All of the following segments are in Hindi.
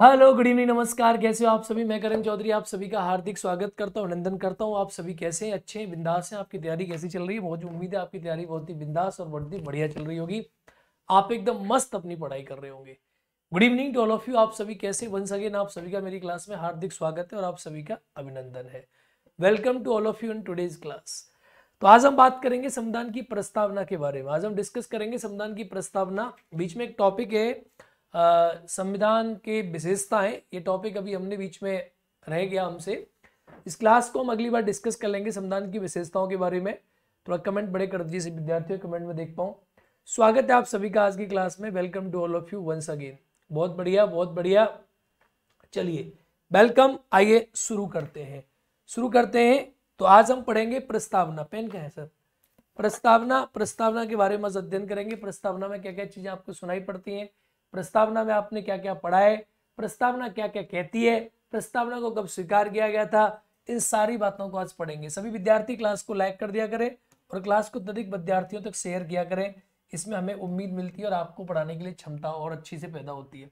हेलो गुड इवनिंग नमस्कार कैसे हो आप सभी मैं करण चौधरी आप सभी का हार्दिक स्वागत करता हूँ अभिनंदन करता हूँ आप सभी कैसे हैं अच्छे हैं बिंदास हैं आपकी तैयारी कैसी चल रही है बहुत उम्मीद है आपकी तैयारी बहुत ही बिंदास और बहुत ही बढ़िया चल रही होगी आप एकदम मस्त अपनी पढ़ाई कर रहे होंगे good evening to all of you आप सभी कैसे बन सके आप सभी का मेरी क्लास में हार्दिक स्वागत है और आप सभी का अभिनंदन है welcome to all of you in today's class तो आज हम बात करेंगे संविधान की प्रस्तावना के बारे में आज हम डिस्कस करेंगे संविधान की प्रस्तावना बीच में एक टॉपिक है संविधान के विशेषताएं ये टॉपिक अभी हमने बीच में रह गया हमसे इस क्लास को हम अगली बार डिस्कस कर लेंगे संविधान की विशेषताओं के बारे में थोड़ा कमेंट बड़े कर दीजिए विद्यार्थियों कमेंट में देख पाऊँ स्वागत है आप सभी का आज की क्लास में welcome to all of you once again बहुत बढ़िया बहुत बढ़िया चलिए वेलकम आइए शुरू करते हैं शुरू करते हैं तो आज हम पढ़ेंगे प्रस्तावना पेन क्या है सर प्रस्तावना प्रस्तावना के बारे में अध्ययन करेंगे प्रस्तावना में क्या क्या चीजें आपको सुनाई पड़ती हैं प्रस्तावना में आपने क्या क्या पढ़ा है प्रस्तावना क्या क्या कहती है प्रस्तावना को कब स्वीकार किया गया था इन सारी बातों को आज पढ़ेंगे सभी विद्यार्थी क्लास को लाइक कर दिया करें और क्लास को अधिक विद्यार्थियों तक शेयर किया करें इसमें हमें उम्मीद मिलती है और आपको पढ़ाने के लिए क्षमता और अच्छी से पैदा होती है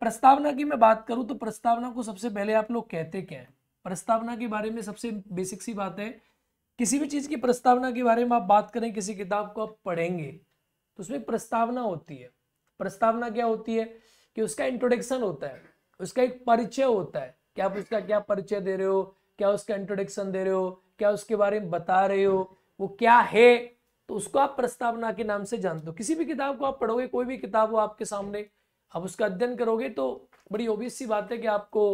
प्रस्तावना की मैं बात करूं तो प्रस्तावना को सबसे पहले आप लोग कहते क्या है प्रस्तावना के बारे में सबसे बेसिक सी बात है किसी भी चीज़ की प्रस्तावना के बारे में आप बात करें किसी किताब को आप पढ़ेंगे तो उसमें प्रस्तावना होती है प्रस्तावना क्या होती है कि उसका इंट्रोडक्शन होता है उसका एक परिचय होता है कि आप उसका क्या परिचय दे रहे हो क्या उसका इंट्रोडक्शन दे रहे हो क्या उसके बारे में बता रहे हो वो क्या है तो उसको आप प्रस्तावना के नाम से जानते हो किसी भी किताब को आप पढ़ोगे कोई भी किताब हो आपके सामने आप उसका अध्ययन करोगे तो बड़ी ओबियस सी बात है कि आपको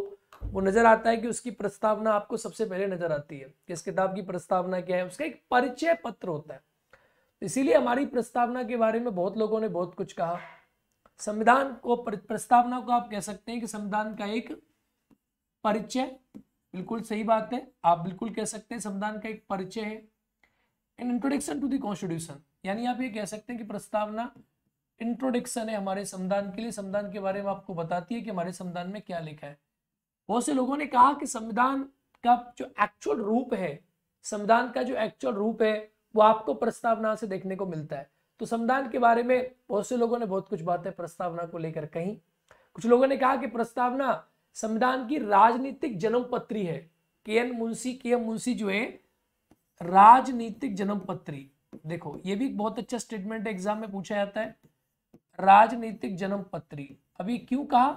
वो नजर आता है कि उसकी प्रस्तावना आपको सबसे पहले नजर आती है कि इस किताब की प्रस्तावना क्या है उसका एक परिचय पत्र होता है इसीलिए हमारी प्रस्तावना के बारे में बहुत लोगों ने बहुत कुछ कहा संविधान को प्रस्तावना को आप कह सकते हैं कि संविधान का एक परिचय बिल्कुल सही बात है आप बिल्कुल कह सकते हैं संविधान का एक परिचय है एन इंट्रोडक्शन टू दूशन यानी आप ये कह सकते हैं कि प्रस्तावना इंट्रोडक्शन है हमारे संविधान के लिए संविधान के बारे में आपको बताती है कि हमारे संविधान में क्या लिखा है बहुत से लोगों ने कहा कि संविधान का जो एक्चुअल रूप है संविधान का जो एक्चुअल रूप है वो आपको प्रस्तावना से देखने को मिलता है तो संविधान के बारे में बहुत से लोगों ने बहुत कुछ बातें प्रस्तावना को लेकर कही कुछ लोगों ने कहा कि प्रस्तावना संविधान की राजनीतिक जन्म पत्री है के एन मुंशी के एम मुंशी जो है राजनीतिक जन्म पत्री देखो ये भी बहुत अच्छा स्टेटमेंट एग्जाम में पूछा जाता है राजनीतिक जन्म पत्री अभी क्यों कहा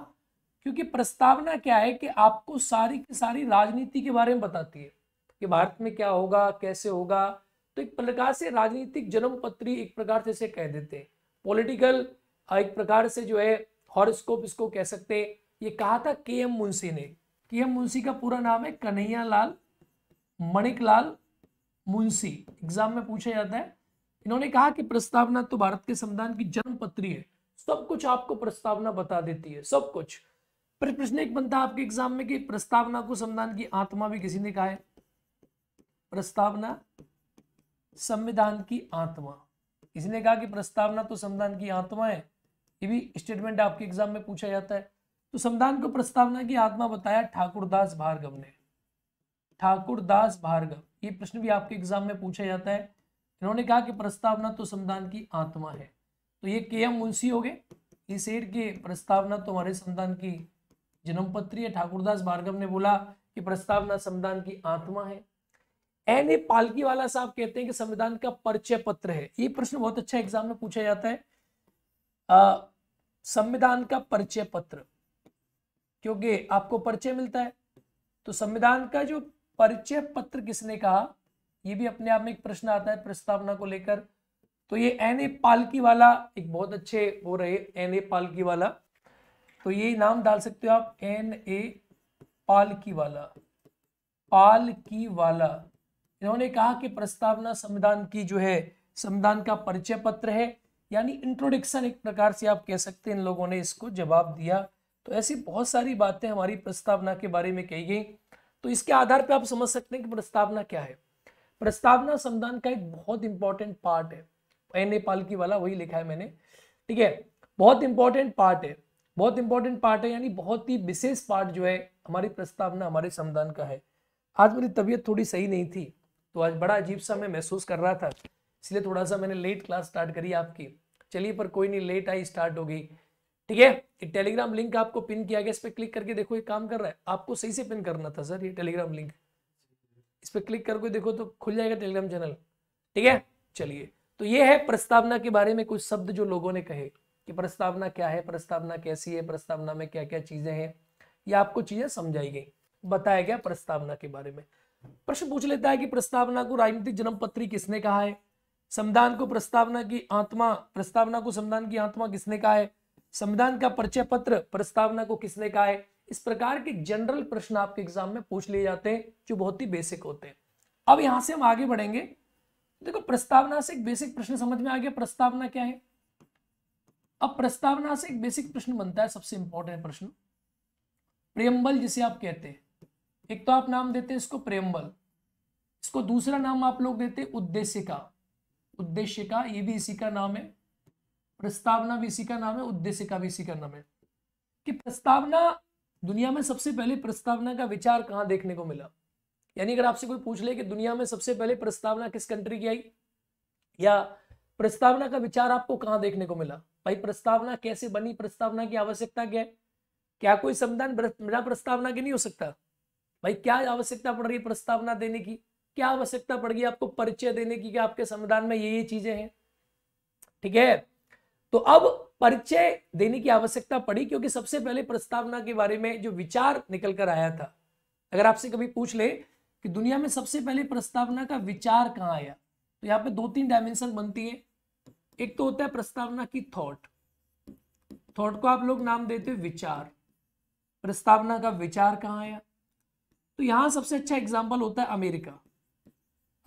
क्योंकि प्रस्तावना क्या है कि आपको सारी की सारी राजनीति के बारे में बताती है कि भारत में क्या होगा कैसे होगा तो एक प्रकार से राजनीतिक जन्म पत्री एक प्रकार से कह देते हैं पॉलिटिकल एक प्रकार से जो है हॉरोस्कोप इसको कह सकते हैं ये कहा था के एम मुंशी ने के एम मुंशी का पूरा नाम है कन्हैया लाल लाल मुंशी एग्जाम में पूछा जाता है इन्होंने कहा कि प्रस्तावना तो भारत के संविधान की जन्म पत्री है सब कुछ आपको प्रस्तावना बता देती है सब कुछ पर प्रश्न एक बनता है आपके एग्जाम में कि प्रस्तावना को संविधान की आत्मा भी किसी ने कहा है प्रस्तावना संविधान की आत्मा इसने कहा कि प्रस्तावना तो संविधान की आत्मा है ये भी स्टेटमेंट आपके एग्जाम में पूछा जाता है तो संविधान को प्रस्तावना की आत्मा बताया ठाकुरदास भार्गव ने ठाकुरदास भार्गव ये प्रश्न भी आपके एग्जाम में पूछा जाता है इन्होंने कहा कि प्रस्तावना तो संविधान की आत्मा है तो ये के एम मुंशी हो गए इस एड के प्रस्तावना तो हमारे संविधान की जन्मपत्री है ठाकुरदास भार्गव ने बोला कि प्रस्तावना संविधान की आत्मा है एन ए पालकी वाला साहब कहते हैं कि संविधान का परिचय पत्र है ये प्रश्न बहुत अच्छा एग्जाम में पूछा जाता है संविधान का परिचय पत्र क्योंकि आपको परिचय मिलता है तो संविधान का जो परिचय पत्र किसने कहा ये भी अपने आप में एक प्रश्न आता है प्रस्तावना को लेकर तो ये एन ए पालकी वाला एक बहुत अच्छे हो रहे एन ए पालकी वाला तो ये नाम डाल सकते हो आप एन ए पालकी वाला पालकी वाला इन्होंने कहा कि प्रस्तावना संविधान की जो है संविधान का परिचय पत्र है यानी इंट्रोडक्शन एक प्रकार से आप कह सकते हैं इन लोगों ने इसको जवाब दिया तो ऐसी बहुत सारी बातें हमारी प्रस्तावना के बारे में कही गई तो इसके आधार पर आप समझ सकते हैं कि प्रस्तावना क्या है प्रस्तावना संविधान का एक बहुत इंपॉर्टेंट पार्ट है एन ए की वाला वही लिखा है मैंने ठीक है बहुत इंपॉर्टेंट पार्ट है बहुत इंपॉर्टेंट पार्ट है यानी बहुत ही विशेष पार्ट जो है हमारी प्रस्तावना हमारे संविधान का है आज मेरी तबीयत थोड़ी सही नहीं थी तो आज बड़ा अजीब सा मैं महसूस कर रहा था इसलिए थोड़ा सा मैंने लेट क्लास स्टार्ट करी आपकी चलिए पर कोई नहीं लेट आई स्टार्ट हो गई ठीक है टेलीग्राम लिंक आपको पिन किया गया इस पर क्लिक करके देखो ये काम कर रहा है आपको सही से पिन करना था सर ये टेलीग्राम लिंक इस पर क्लिक करके देखो तो खुल जाएगा टेलीग्राम चैनल ठीक है चलिए तो ये है प्रस्तावना के बारे में कुछ शब्द जो लोगों ने कहे कि प्रस्तावना क्या है प्रस्तावना कैसी है प्रस्तावना में क्या क्या चीजें हैं ये आपको चीजें समझाई गई बताया गया प्रस्तावना के बारे में प्रश्न पूछ लेता है कि प्रस्तावना को राजनीतिक जन्म पत्री किसने कहा है संविधान को प्रस्तावना की आत्मा प्रस्तावना को संविधान की आत्मा किसने कहा है संविधान का परिचय पत्र प्रस्तावना को किसने कहा है इस प्रकार के जनरल प्रश्न आपके एग्जाम में पूछ लिए जाते हैं जो बहुत ही बेसिक होते हैं अब यहां से हम आगे बढ़ेंगे देखो प्रस्तावना से एक बेसिक प्रश्न समझ में आ गया प्रस्तावना क्या है अब प्रस्तावना से एक बेसिक प्रश्न बनता है सबसे इंपॉर्टेंट प्रश्न प्रियम्बल जिसे आप कहते हैं एक तो आप नाम देते हैं इसको प्रेमबल इसको दूसरा नाम आप लोग देते हैं उद्देश्य का उद्देश्य का ये भी इसी का नाम है प्रस्तावना भी इसी का नाम है उद्देश्य का भी इसी का नाम है कि प्रस्तावना दुनिया में सबसे पहले प्रस्तावना का विचार कहाँ देखने को मिला यानी अगर आपसे कोई पूछ ले कि दुनिया में सबसे पहले प्रस्तावना किस कंट्री की आई या प्रस्तावना का विचार आपको कहाँ देखने को मिला भाई प्रस्तावना कैसे बनी प्रस्तावना की आवश्यकता क्या है क्या कोई संविधान बिना प्रस्तावना के नहीं हो सकता भाई क्या आवश्यकता पड़ रही है प्रस्तावना देने की क्या आवश्यकता पड़ गई आपको परिचय देने की कि आपके संविधान में ये ये चीजें हैं ठीक है तो अब परिचय देने की आवश्यकता पड़ी क्योंकि सबसे पहले प्रस्तावना के बारे में जो विचार निकल कर आया था अगर आपसे कभी पूछ ले कि दुनिया में सबसे पहले प्रस्तावना का विचार कहाँ आया तो यहाँ पे दो तीन डायमेंशन बनती है एक तो होता है प्रस्तावना की थॉट थॉट को आप लोग नाम देते हो विचार प्रस्तावना का विचार कहाँ आया तो यहाँ सबसे अच्छा एग्जाम्पल होता है अमेरिका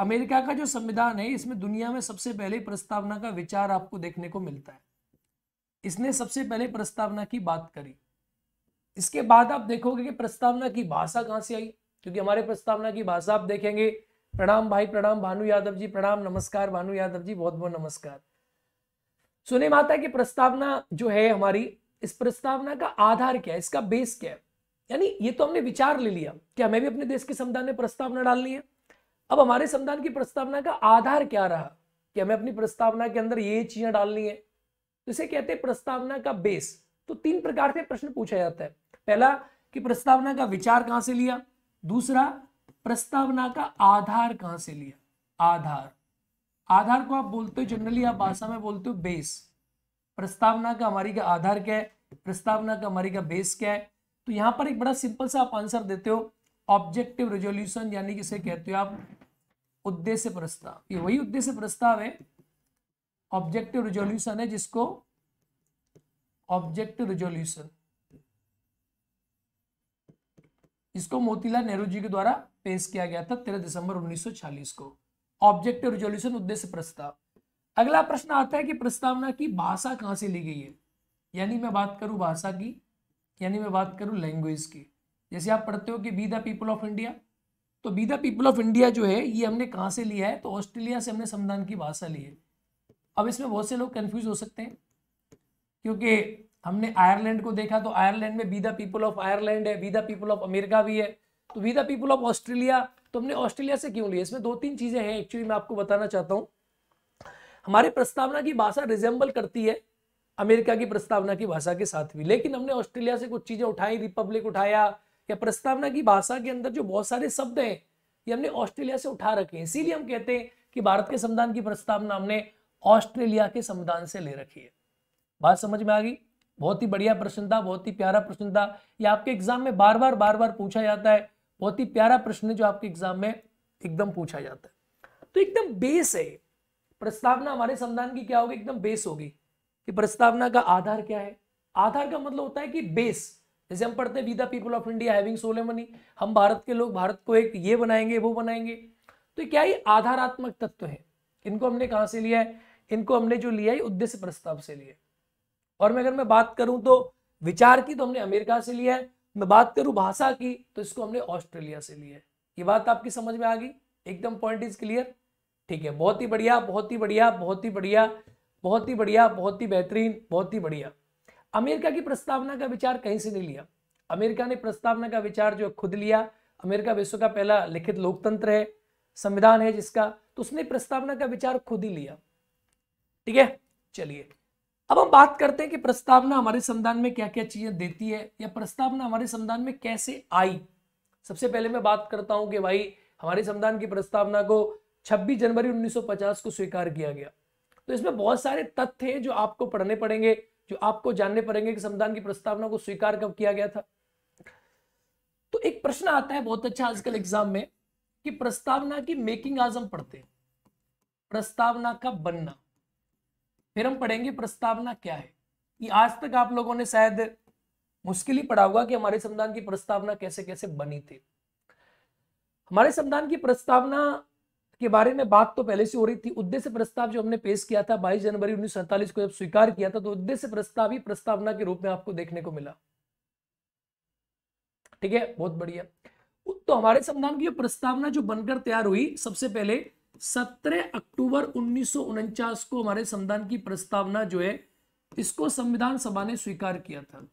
अमेरिका का जो संविधान है इसमें दुनिया में सबसे पहले प्रस्तावना का विचार आपको देखने को मिलता है इसने सबसे पहले प्रस्तावना की बात करी इसके बाद आप देखोगे कि प्रस्तावना की भाषा कहाँ से आई क्योंकि हमारे प्रस्तावना की भाषा आप देखेंगे प्रणाम भाई प्रणाम भानु यादव जी प्रणाम नमस्कार भानु यादव जी बहुत बहुत नमस्कार सुने माता की प्रस्तावना जो है हमारी इस प्रस्तावना का आधार क्या है इसका बेस क्या है यानी ये तो हमने विचार ले लिया कि हमें भी अपने देश के संविधान में प्रस्तावना डालनी है अब हमारे संविधान की प्रस्तावना का आधार क्या रहा कि हमें अपनी प्रस्तावना के अंदर ये चीजें डालनी है तो इसे कहते हैं प्रस्तावना का बेस तो तीन प्रकार से प्रश्न पूछा जाता है पहला कि प्रस्तावना का विचार कहां से लिया दूसरा प्रस्तावना का आधार कहां से लिया आधार आधार को आप बोलते हो जनरली आप भाषा में बोलते हो बेस प्रस्तावना का हमारी का आधार क्या है प्रस्तावना का हमारी का बेस क्या है तो यहां पर एक बड़ा सिंपल सा आप आंसर देते हो ऑब्जेक्टिव रेजोल्यूशन यानी किसे कहते हो आप उद्देश्य प्रस्ताव ये वही उद्देश्य प्रस्ताव है ऑब्जेक्टिव रिजोल्यूशन है जिसको ऑब्जेक्टिव रिजोल्यूशन इसको मोतीलाल नेहरू जी के द्वारा पेश किया गया था तेरह दिसंबर 1940 को ऑब्जेक्टिव रिजोल्यूशन उद्देश्य प्रस्ताव अगला प्रश्न आता है कि प्रस्तावना की भाषा कहां से ली गई है यानी मैं बात करूं भाषा की यानी मैं बात करूँ लैंग्वेज की जैसे आप पढ़ते हो कि we the people of India तो we the people of India जो है ये हमने कहाँ से लिया है तो ऑस्ट्रेलिया से हमने संविधान की भाषा ली है अब इसमें बहुत से लोग कन्फ्यूज हो सकते हैं क्योंकि हमने आयरलैंड को देखा तो आयरलैंड में we the people of Ireland है we the people of America भी है तो we the people of Australia तो हमने ऑस्ट्रेलिया से क्यों लिया इसमें दो तीन चीज़ें हैं एक्चुअली मैं आपको बताना चाहता हूँ हमारे प्रस्तावना की भाषा रिजेंबल करती है अमेरिका की प्रस्तावना की भाषा के साथ भी लेकिन हमने ऑस्ट्रेलिया से कुछ चीजें उठाई रिपब्लिक उठाया या प्रस्तावना की भाषा के अंदर जो बहुत सारे शब्द हैं ये हमने ऑस्ट्रेलिया से उठा रखे हैं इसीलिए हम कहते हैं कि भारत के संविधान की प्रस्तावना हमने ऑस्ट्रेलिया के संविधान से ले रखी है बात समझ में आ गई बहुत ही बढ़िया प्रश्न था बहुत ही प्यारा प्रश्न था ये आपके एग्जाम में बार बार बार बार पूछा जाता है बहुत ही प्यारा प्रश्न है जो आपके एग्जाम में एकदम पूछा जाता है तो एकदम बेस है प्रस्तावना हमारे संविधान की क्या होगी एकदम बेस होगी कि प्रस्तावना का आधार क्या है आधार का मतलब होता है कि बेस जैसे हम पढ़ते we the people of India having solemnly हम भारत के लोग भारत को एक ये बनाएंगे वो बनाएंगे तो क्या ये आधारात्मक तत्व है इनको हमने कहा से लिया है इनको हमने जो लिया है उद्देश्य प्रस्ताव से लिया और मैं अगर मैं बात करूं तो विचार की तो हमने अमेरिका से लिया है मैं बात करूं भाषा की तो इसको हमने ऑस्ट्रेलिया से लिया है ये बात आपकी समझ में आ गई एकदम पॉइंट इज क्लियर ठीक है बहुत ही बढ़िया बहुत ही बढ़िया बहुत ही बढ़िया बहुत ही बढ़िया बहुत ही बेहतरीन बहुत ही बढ़िया अमेरिका की प्रस्तावना का विचार कहीं से नहीं लिया अमेरिका ने प्रस्तावना का विचार जो खुद लिया अमेरिका विश्व का पहला लिखित लोकतंत्र है संविधान है जिसका तो उसने प्रस्तावना का विचार खुद ही लिया ठीक है चलिए अब हम बात करते हैं कि प्रस्तावना हमारे संविधान में क्या क्या चीजें देती है या प्रस्तावना हमारे संविधान में कैसे आई सबसे पहले मैं बात करता हूं कि भाई हमारे संविधान की प्रस्तावना को 26 जनवरी 1950 को स्वीकार किया गया तो इसमें बहुत सारे तथ्य हैं जो आपको पढ़ने पड़ेंगे जो आपको जानने पड़ेंगे कि संविधान की प्रस्तावना को स्वीकार कब किया गया था तो एक प्रश्न आता है बहुत अच्छा आजकल एग्जाम में कि प्रस्तावना की मेकिंग आज हम पढ़ते हैं प्रस्तावना का बनना फिर हम पढ़ेंगे प्रस्तावना क्या है ये आज तक आप लोगों ने शायद मुश्किल ही पढ़ा होगा कि हमारे संविधान की प्रस्तावना कैसे कैसे बनी थी हमारे संविधान की प्रस्तावना के बारे में बात तो पहले से हो रही थी उद्देश्य प्रस्ताव जो हमने पेश किया था 22 जनवरी उन्नीस को जब स्वीकार किया था तो उद्देश्य प्रस्ताव ही प्रस्तावना के रूप में आपको देखने को मिला ठीक है बहुत बढ़िया तो हमारे संविधान की प्रस्तावना जो बनकर तैयार हुई सबसे पहले 17 अक्टूबर उन्नीस को हमारे संविधान की प्रस्तावना जो है इसको संविधान सभा ने स्वीकार किया था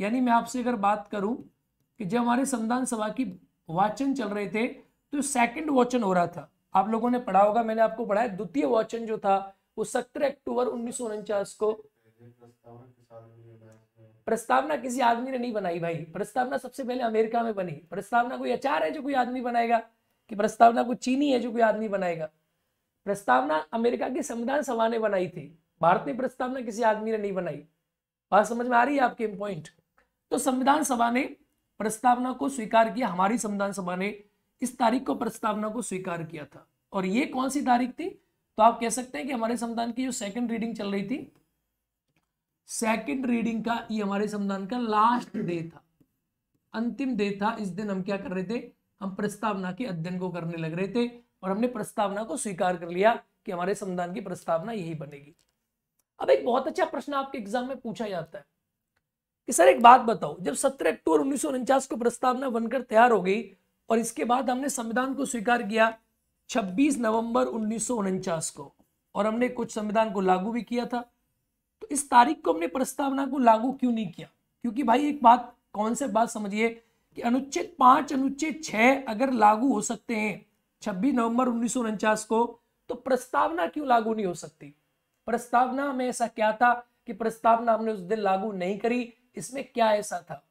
यानी मैं आपसे अगर बात करूं कि जब हमारे संविधान सभा की वाचन चल रहे थे तो सेकंड वाचन हो रहा था आप लोगों ने पढ़ा होगा मैंने आपको पढ़ाया द्वितीय वाचन जो था वो सत्रह अक्टूबर उन्नीस को प्रस्तावना किसी आदमी ने नहीं बनाई भाई प्रस्तावना सबसे पहले अमेरिका में बनी प्रस्तावना कोई अचार है जो कोई आदमी बनाएगा कि प्रस्तावना कोई चीनी है जो कोई आदमी बनाएगा प्रस्तावना अमेरिका की संविधान सभा ने बनाई थी भारत ने प्रस्तावना किसी आदमी ने नहीं बनाई बात समझ में आ रही है आपके पॉइंट तो संविधान सभा ने प्रस्तावना को स्वीकार किया हमारी संविधान सभा ने इस तारीख को प्रस्तावना को स्वीकार किया था और ये कौन सी तारीख थी तो आप कह सकते हैं कि हमारे संविधान की जो सेकंड रीडिंग चल रही थी सेकंड रीडिंग का ये हमारे संविधान का लास्ट डे था अंतिम डे था इस दिन हम क्या कर रहे थे हम प्रस्तावना के अध्ययन को करने लग रहे थे और हमने प्रस्तावना को स्वीकार कर लिया कि हमारे संविधान की प्रस्तावना यही बनेगी अब एक बहुत अच्छा प्रश्न आपके एग्जाम में पूछा जाता है कि सर एक बात बताओ जब 17 अक्टूबर उन्नीस को प्रस्तावना बनकर तैयार हो गई और इसके बाद हमने संविधान को स्वीकार किया 26 नवंबर उन्नीस को और हमने कुछ संविधान को लागू भी किया था तो इस तारीख को हमने प्रस्तावना को लागू क्यों नहीं किया क्योंकि भाई एक बात कौन से बात समझिए कि अनुच्छेद पांच अनुच्छेद छह अगर लागू हो सकते हैं 26 नवंबर उन्नीस को तो प्रस्तावना क्यों लागू नहीं हो सकती प्रस्तावना में ऐसा क्या था कि प्रस्तावना हमने उस दिन लागू नहीं करी इसमें क्या ऐसा था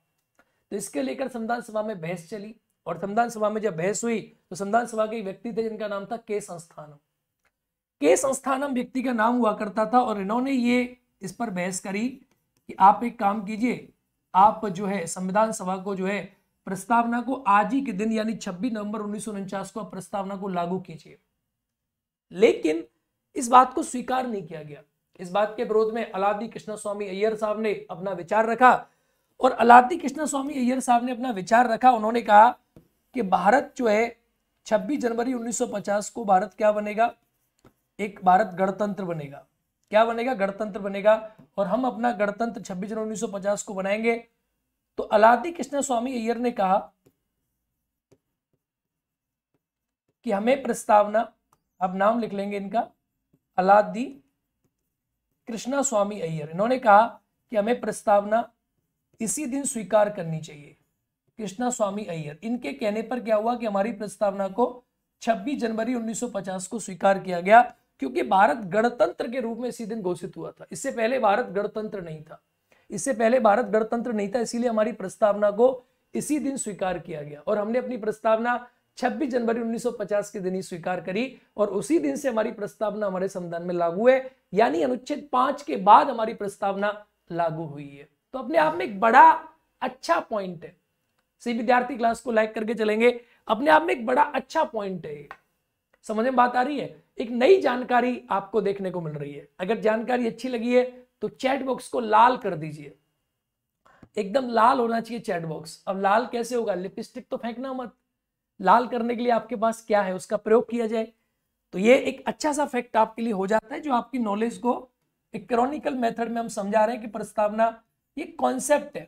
तो इसके लेकर संविधान सभा में बहस चली और संविधान सभा में जब बहस हुई तो संविधान सभा के व्यक्ति थे जिनका नाम था के संस्थानम के संस्थानम व्यक्ति का नाम हुआ करता था और इन्होंने ये इस पर बहस करी कि आप एक काम कीजिए आप जो है संविधान सभा को जो है प्रस्तावना को आज ही के दिन यानी छब्बीस नवंबर उन्नीस को प्रस्तावना को लागू कीजिए लेकिन इस बात को स्वीकार नहीं किया गया इस बात के विरोध में अलादी कृष्णा स्वामी अय्यर साहब ने अपना विचार रखा और अलादी कृष्णा स्वामी अय्यर साहब ने अपना विचार रखा उन्होंने कहा कि भारत जो है छब्बीस जनवरी 1950 को भारत क्या बनेगा एक भारत गणतंत्र बनेगा क्या बनेगा गणतंत्र बनेगा और हम अपना गणतंत्र 26 जनवरी 1950 को बनाएंगे तो अलादी कृष्णा स्वामी अय्यर ने कहा कि हमें प्रस्तावना अब नाम लिख लेंगे इनका अलादी कृष्णा स्वामी अय्यर इन्होंने कहा कि हमें प्रस्तावना इसी दिन स्वीकार करनी चाहिए कृष्णा स्वामी अय्यर इनके कहने पर क्या हुआ कि हमारी प्रस्तावना को 26 जनवरी 1950 को स्वीकार किया गया क्योंकि भारत गणतंत्र के रूप में इसी दिन घोषित हुआ था इससे पहले भारत गणतंत्र नहीं था इससे पहले भारत गणतंत्र नहीं था इसीलिए हमारी प्रस्तावना को इसी दिन स्वीकार किया गया और हमने अपनी प्रस्तावना 26 जनवरी 1950 के दिन ही स्वीकार करी और उसी दिन से हमारी प्रस्तावना हमारे संविधान में लागू है यानी अनुच्छेद पांच के बाद हमारी प्रस्तावना लागू हुई है तो अपने आप में एक बड़ा अच्छा पॉइंट है सही विद्यार्थी क्लास को लाइक करके चलेंगे अपने आप में एक बड़ा अच्छा पॉइंट है समझ में बात आ रही है एक नई जानकारी आपको देखने को मिल रही है अगर जानकारी अच्छी लगी है तो चैट बॉक्स को लाल कर दीजिए एकदम लाल होना चाहिए चैट बॉक्स अब लाल कैसे होगा लिपस्टिक तो फेंकना मत लाल करने के लिए आपके पास क्या है उसका प्रयोग किया जाए तो ये एक अच्छा सा फैक्ट आपके लिए हो जाता है जो आपकी नॉलेज को एक क्रॉनिकल मेथड में हम समझा रहे हैं कि प्रस्तावना ये कॉन्सेप्ट है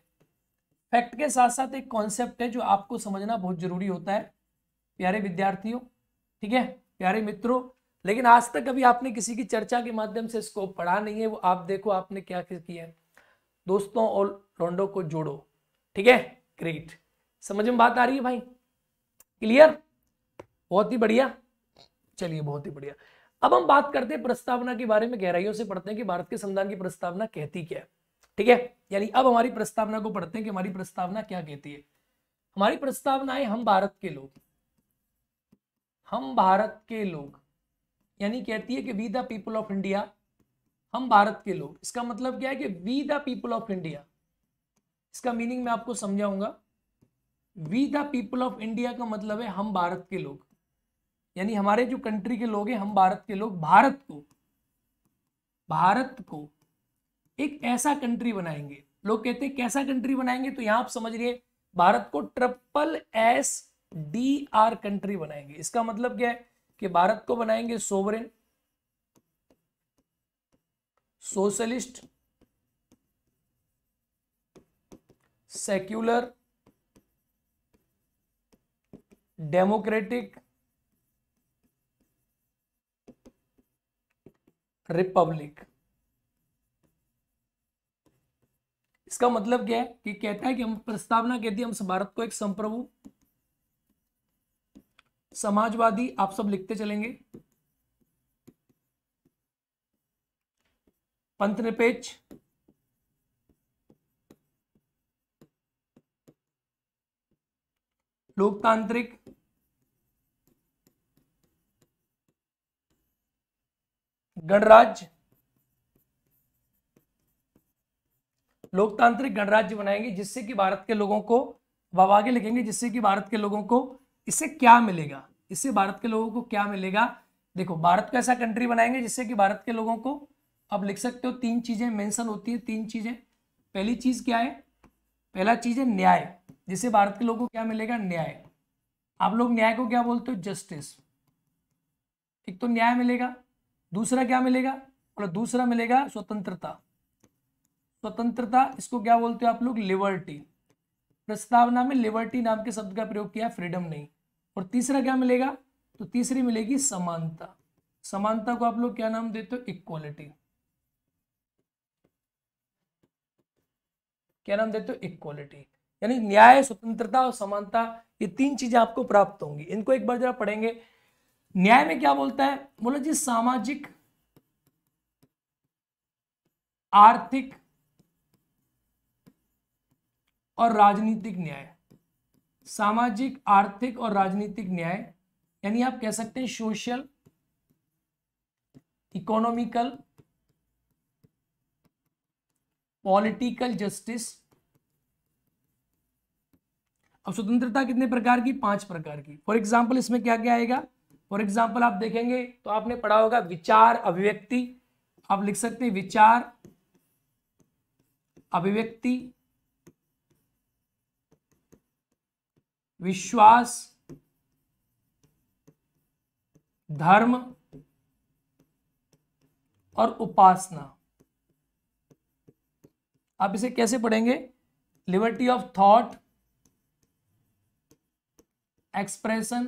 फैक्ट के साथ साथ एक कॉन्सेप्ट है जो आपको समझना बहुत जरूरी होता है प्यारे विद्यार्थियों ठीक है प्यारे मित्रों लेकिन आज तक अभी आपने किसी की चर्चा के माध्यम से इसको पढ़ा नहीं है वो आप देखो आपने क्या किया है दोस्तों और रोंडो को जोड़ो ठीक है ग्रेट समझ में बात आ रही है भाई क्लियर बहुत ही बढ़िया चलिए बहुत ही बढ़िया अब हम बात करते हैं प्रस्तावना के बारे में गहराइयों से पढ़ते हैं कि भारत के संविधान की प्रस्तावना कहती क्या है ठीक है यानी अब हमारी प्रस्तावना को पढ़ते हैं कि हमारी प्रस्तावना क्या कहती है हमारी प्रस्तावना है हम भारत के लोग हम भारत के लोग यानी कहती है कि we the people of India हम भारत के लोग इसका मतलब क्या है कि we the people of India इसका मीनिंग मैं आपको समझाऊंगा we the people of India का मतलब है हम भारत के लोग यानी हमारे जो कंट्री के लोग हैं हम भारत के लोग भारत को भारत को एक ऐसा कंट्री बनाएंगे लोग कहते हैं कैसा कंट्री बनाएंगे तो यहां आप समझ लिए भारत को triple S D R country बनाएंगे इसका मतलब क्या है कि भारत को बनाएंगे sovereign socialist secular democratic republic इसका मतलब क्या है कि कहता है कि हम प्रस्तावना कहती है हम भारत को एक संप्रभु समाजवादी आप सब लिखते चलेंगे पंथ निरपेक्ष लोकतांत्रिक गणराज्य लोकतांत्रिक गणराज्य बनाएंगे जिससे कि भारत के लोगों को वह आगे लिखेंगे जिससे कि भारत के लोगों को इससे क्या मिलेगा इससे भारत के लोगों को क्या मिलेगा देखो भारत को ऐसा कंट्री बनाएंगे जिससे कि भारत के लोगों को आप लिख सकते हो तीन चीज़ें मेंशन होती है तीन चीज़ें पहली चीज़ क्या है पहला चीज़ है न्याय जिससे भारत के लोगों को क्या मिलेगा न्याय आप लोग न्याय को क्या बोलते हो जस्टिस एक तो न्याय मिलेगा दूसरा क्या मिलेगा और दूसरा मिलेगा स्वतंत्रता स्वतंत्रता इसको क्या बोलते हो आप लोग लिबर्टी प्रस्तावना में लिबर्टी नाम के शब्द का प्रयोग किया फ्रीडम नहीं और तीसरा क्या मिलेगा तो तीसरी मिलेगी समानता समानता को आप लोग क्या नाम देते हो इक्वालिटी क्या नाम देते हो इक्वालिटी यानी न्याय स्वतंत्रता और समानता ये तीन चीजें आपको प्राप्त होंगी इनको एक बार जरा पढ़ेंगे न्याय में क्या बोलता है बोलो जी सामाजिक आर्थिक और राजनीतिक न्याय सामाजिक आर्थिक और राजनीतिक न्याय यानी आप कह सकते हैं सोशल इकोनॉमिकल पॉलिटिकल जस्टिस अब स्वतंत्रता कितने प्रकार की पांच प्रकार की फॉर एग्जाम्पल इसमें क्या क्या आएगा फॉर एग्जाम्पल आप देखेंगे तो आपने पढ़ा होगा विचार अभिव्यक्ति आप लिख सकते हैं विचार अभिव्यक्ति विश्वास धर्म और उपासना आप इसे कैसे पढ़ेंगे liberty of thought expression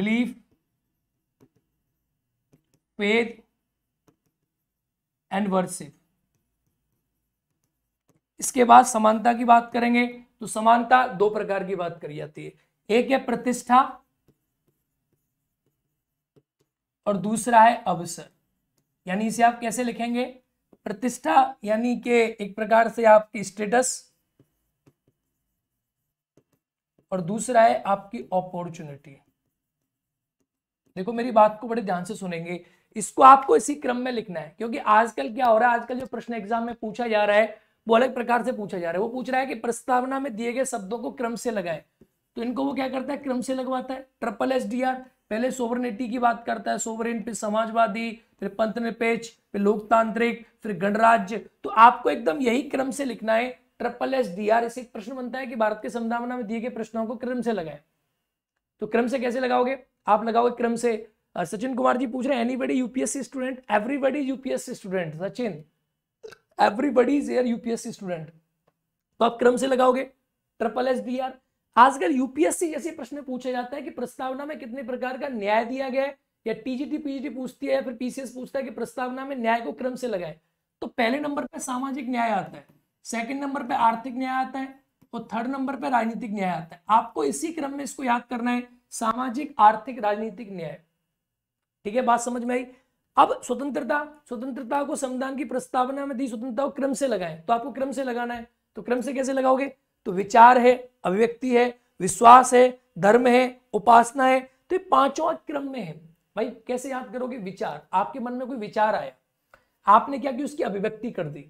belief faith and worship इसके बाद समानता की बात करेंगे तो समानता दो प्रकार की बात करी जाती है एक है प्रतिष्ठा और दूसरा है अवसर यानी इसे आप कैसे लिखेंगे प्रतिष्ठा यानी के एक प्रकार से आपकी स्टेटस और दूसरा है आपकी अपॉर्चुनिटी देखो मेरी बात को बड़े ध्यान से सुनेंगे इसको आपको इसी क्रम में लिखना है क्योंकि आजकल क्या हो रहा है आजकल जो प्रश्न एग्जाम में पूछा जा रहा है वो अलग प्रकार से पूछा जा रहा है वो पूछ रहा है कि प्रस्तावना में दिए गए शब्दों को क्रम से लगाए तो इनको वो क्या करता है क्रम से लगवाता है ट्रिपल एस डी आर पहले सोवरनिटी की बात करता है सोवरेन फिर समाजवादी फिर पंथ निरपेक्ष फिर लोकतांत्रिक फिर गणराज्य तो आपको एकदम यही क्रम से लिखना है ट्रिपल एस डी आर ऐसे एक प्रश्न बनता है कि भारत के संभावना में दिए गए प्रश्नों को क्रम से लगाए तो क्रम से कैसे लगाओगे आप लगाओगे क्रम से सचिन कुमार जी पूछ रहे हैं anybody UPSC student everybody UPSC student Sachin everybody is here UPSC student तो आप क्रम से लगाओगे ट्रिपल एस डी आर आजकल यूपीएससी जैसे प्रश्न पूछे जाता है कि प्रस्तावना में कितने प्रकार का न्याय दिया गया है या टीजीटी पीजीटी पूछती है या फिर पीसीएस पूछता है कि प्रस्तावना में न्याय को क्रम से लगाए तो पहले नंबर पर सामाजिक न्याय आता है सेकेंड नंबर पर आर्थिक न्याय आता है और थर्ड नंबर पर राजनीतिक न्याय आता है आपको इसी क्रम में इसको याद करना है सामाजिक आर्थिक राजनीतिक न्याय ठीक है बात समझ में आई अब स्वतंत्रता स्वतंत्रता को संविधान की प्रस्तावना में दी स्वतंत्रता को क्रम से लगाए तो आपको क्रम से लगाना है तो क्रम से कैसे लगाओगे तो विचार है अभिव्यक्ति है विश्वास है धर्म है उपासना है तो ये पांचों क्रम में है भाई कैसे याद करोगे विचार आपके मन में कोई विचार आया आपने क्या कि उसकी अभिव्यक्ति कर दी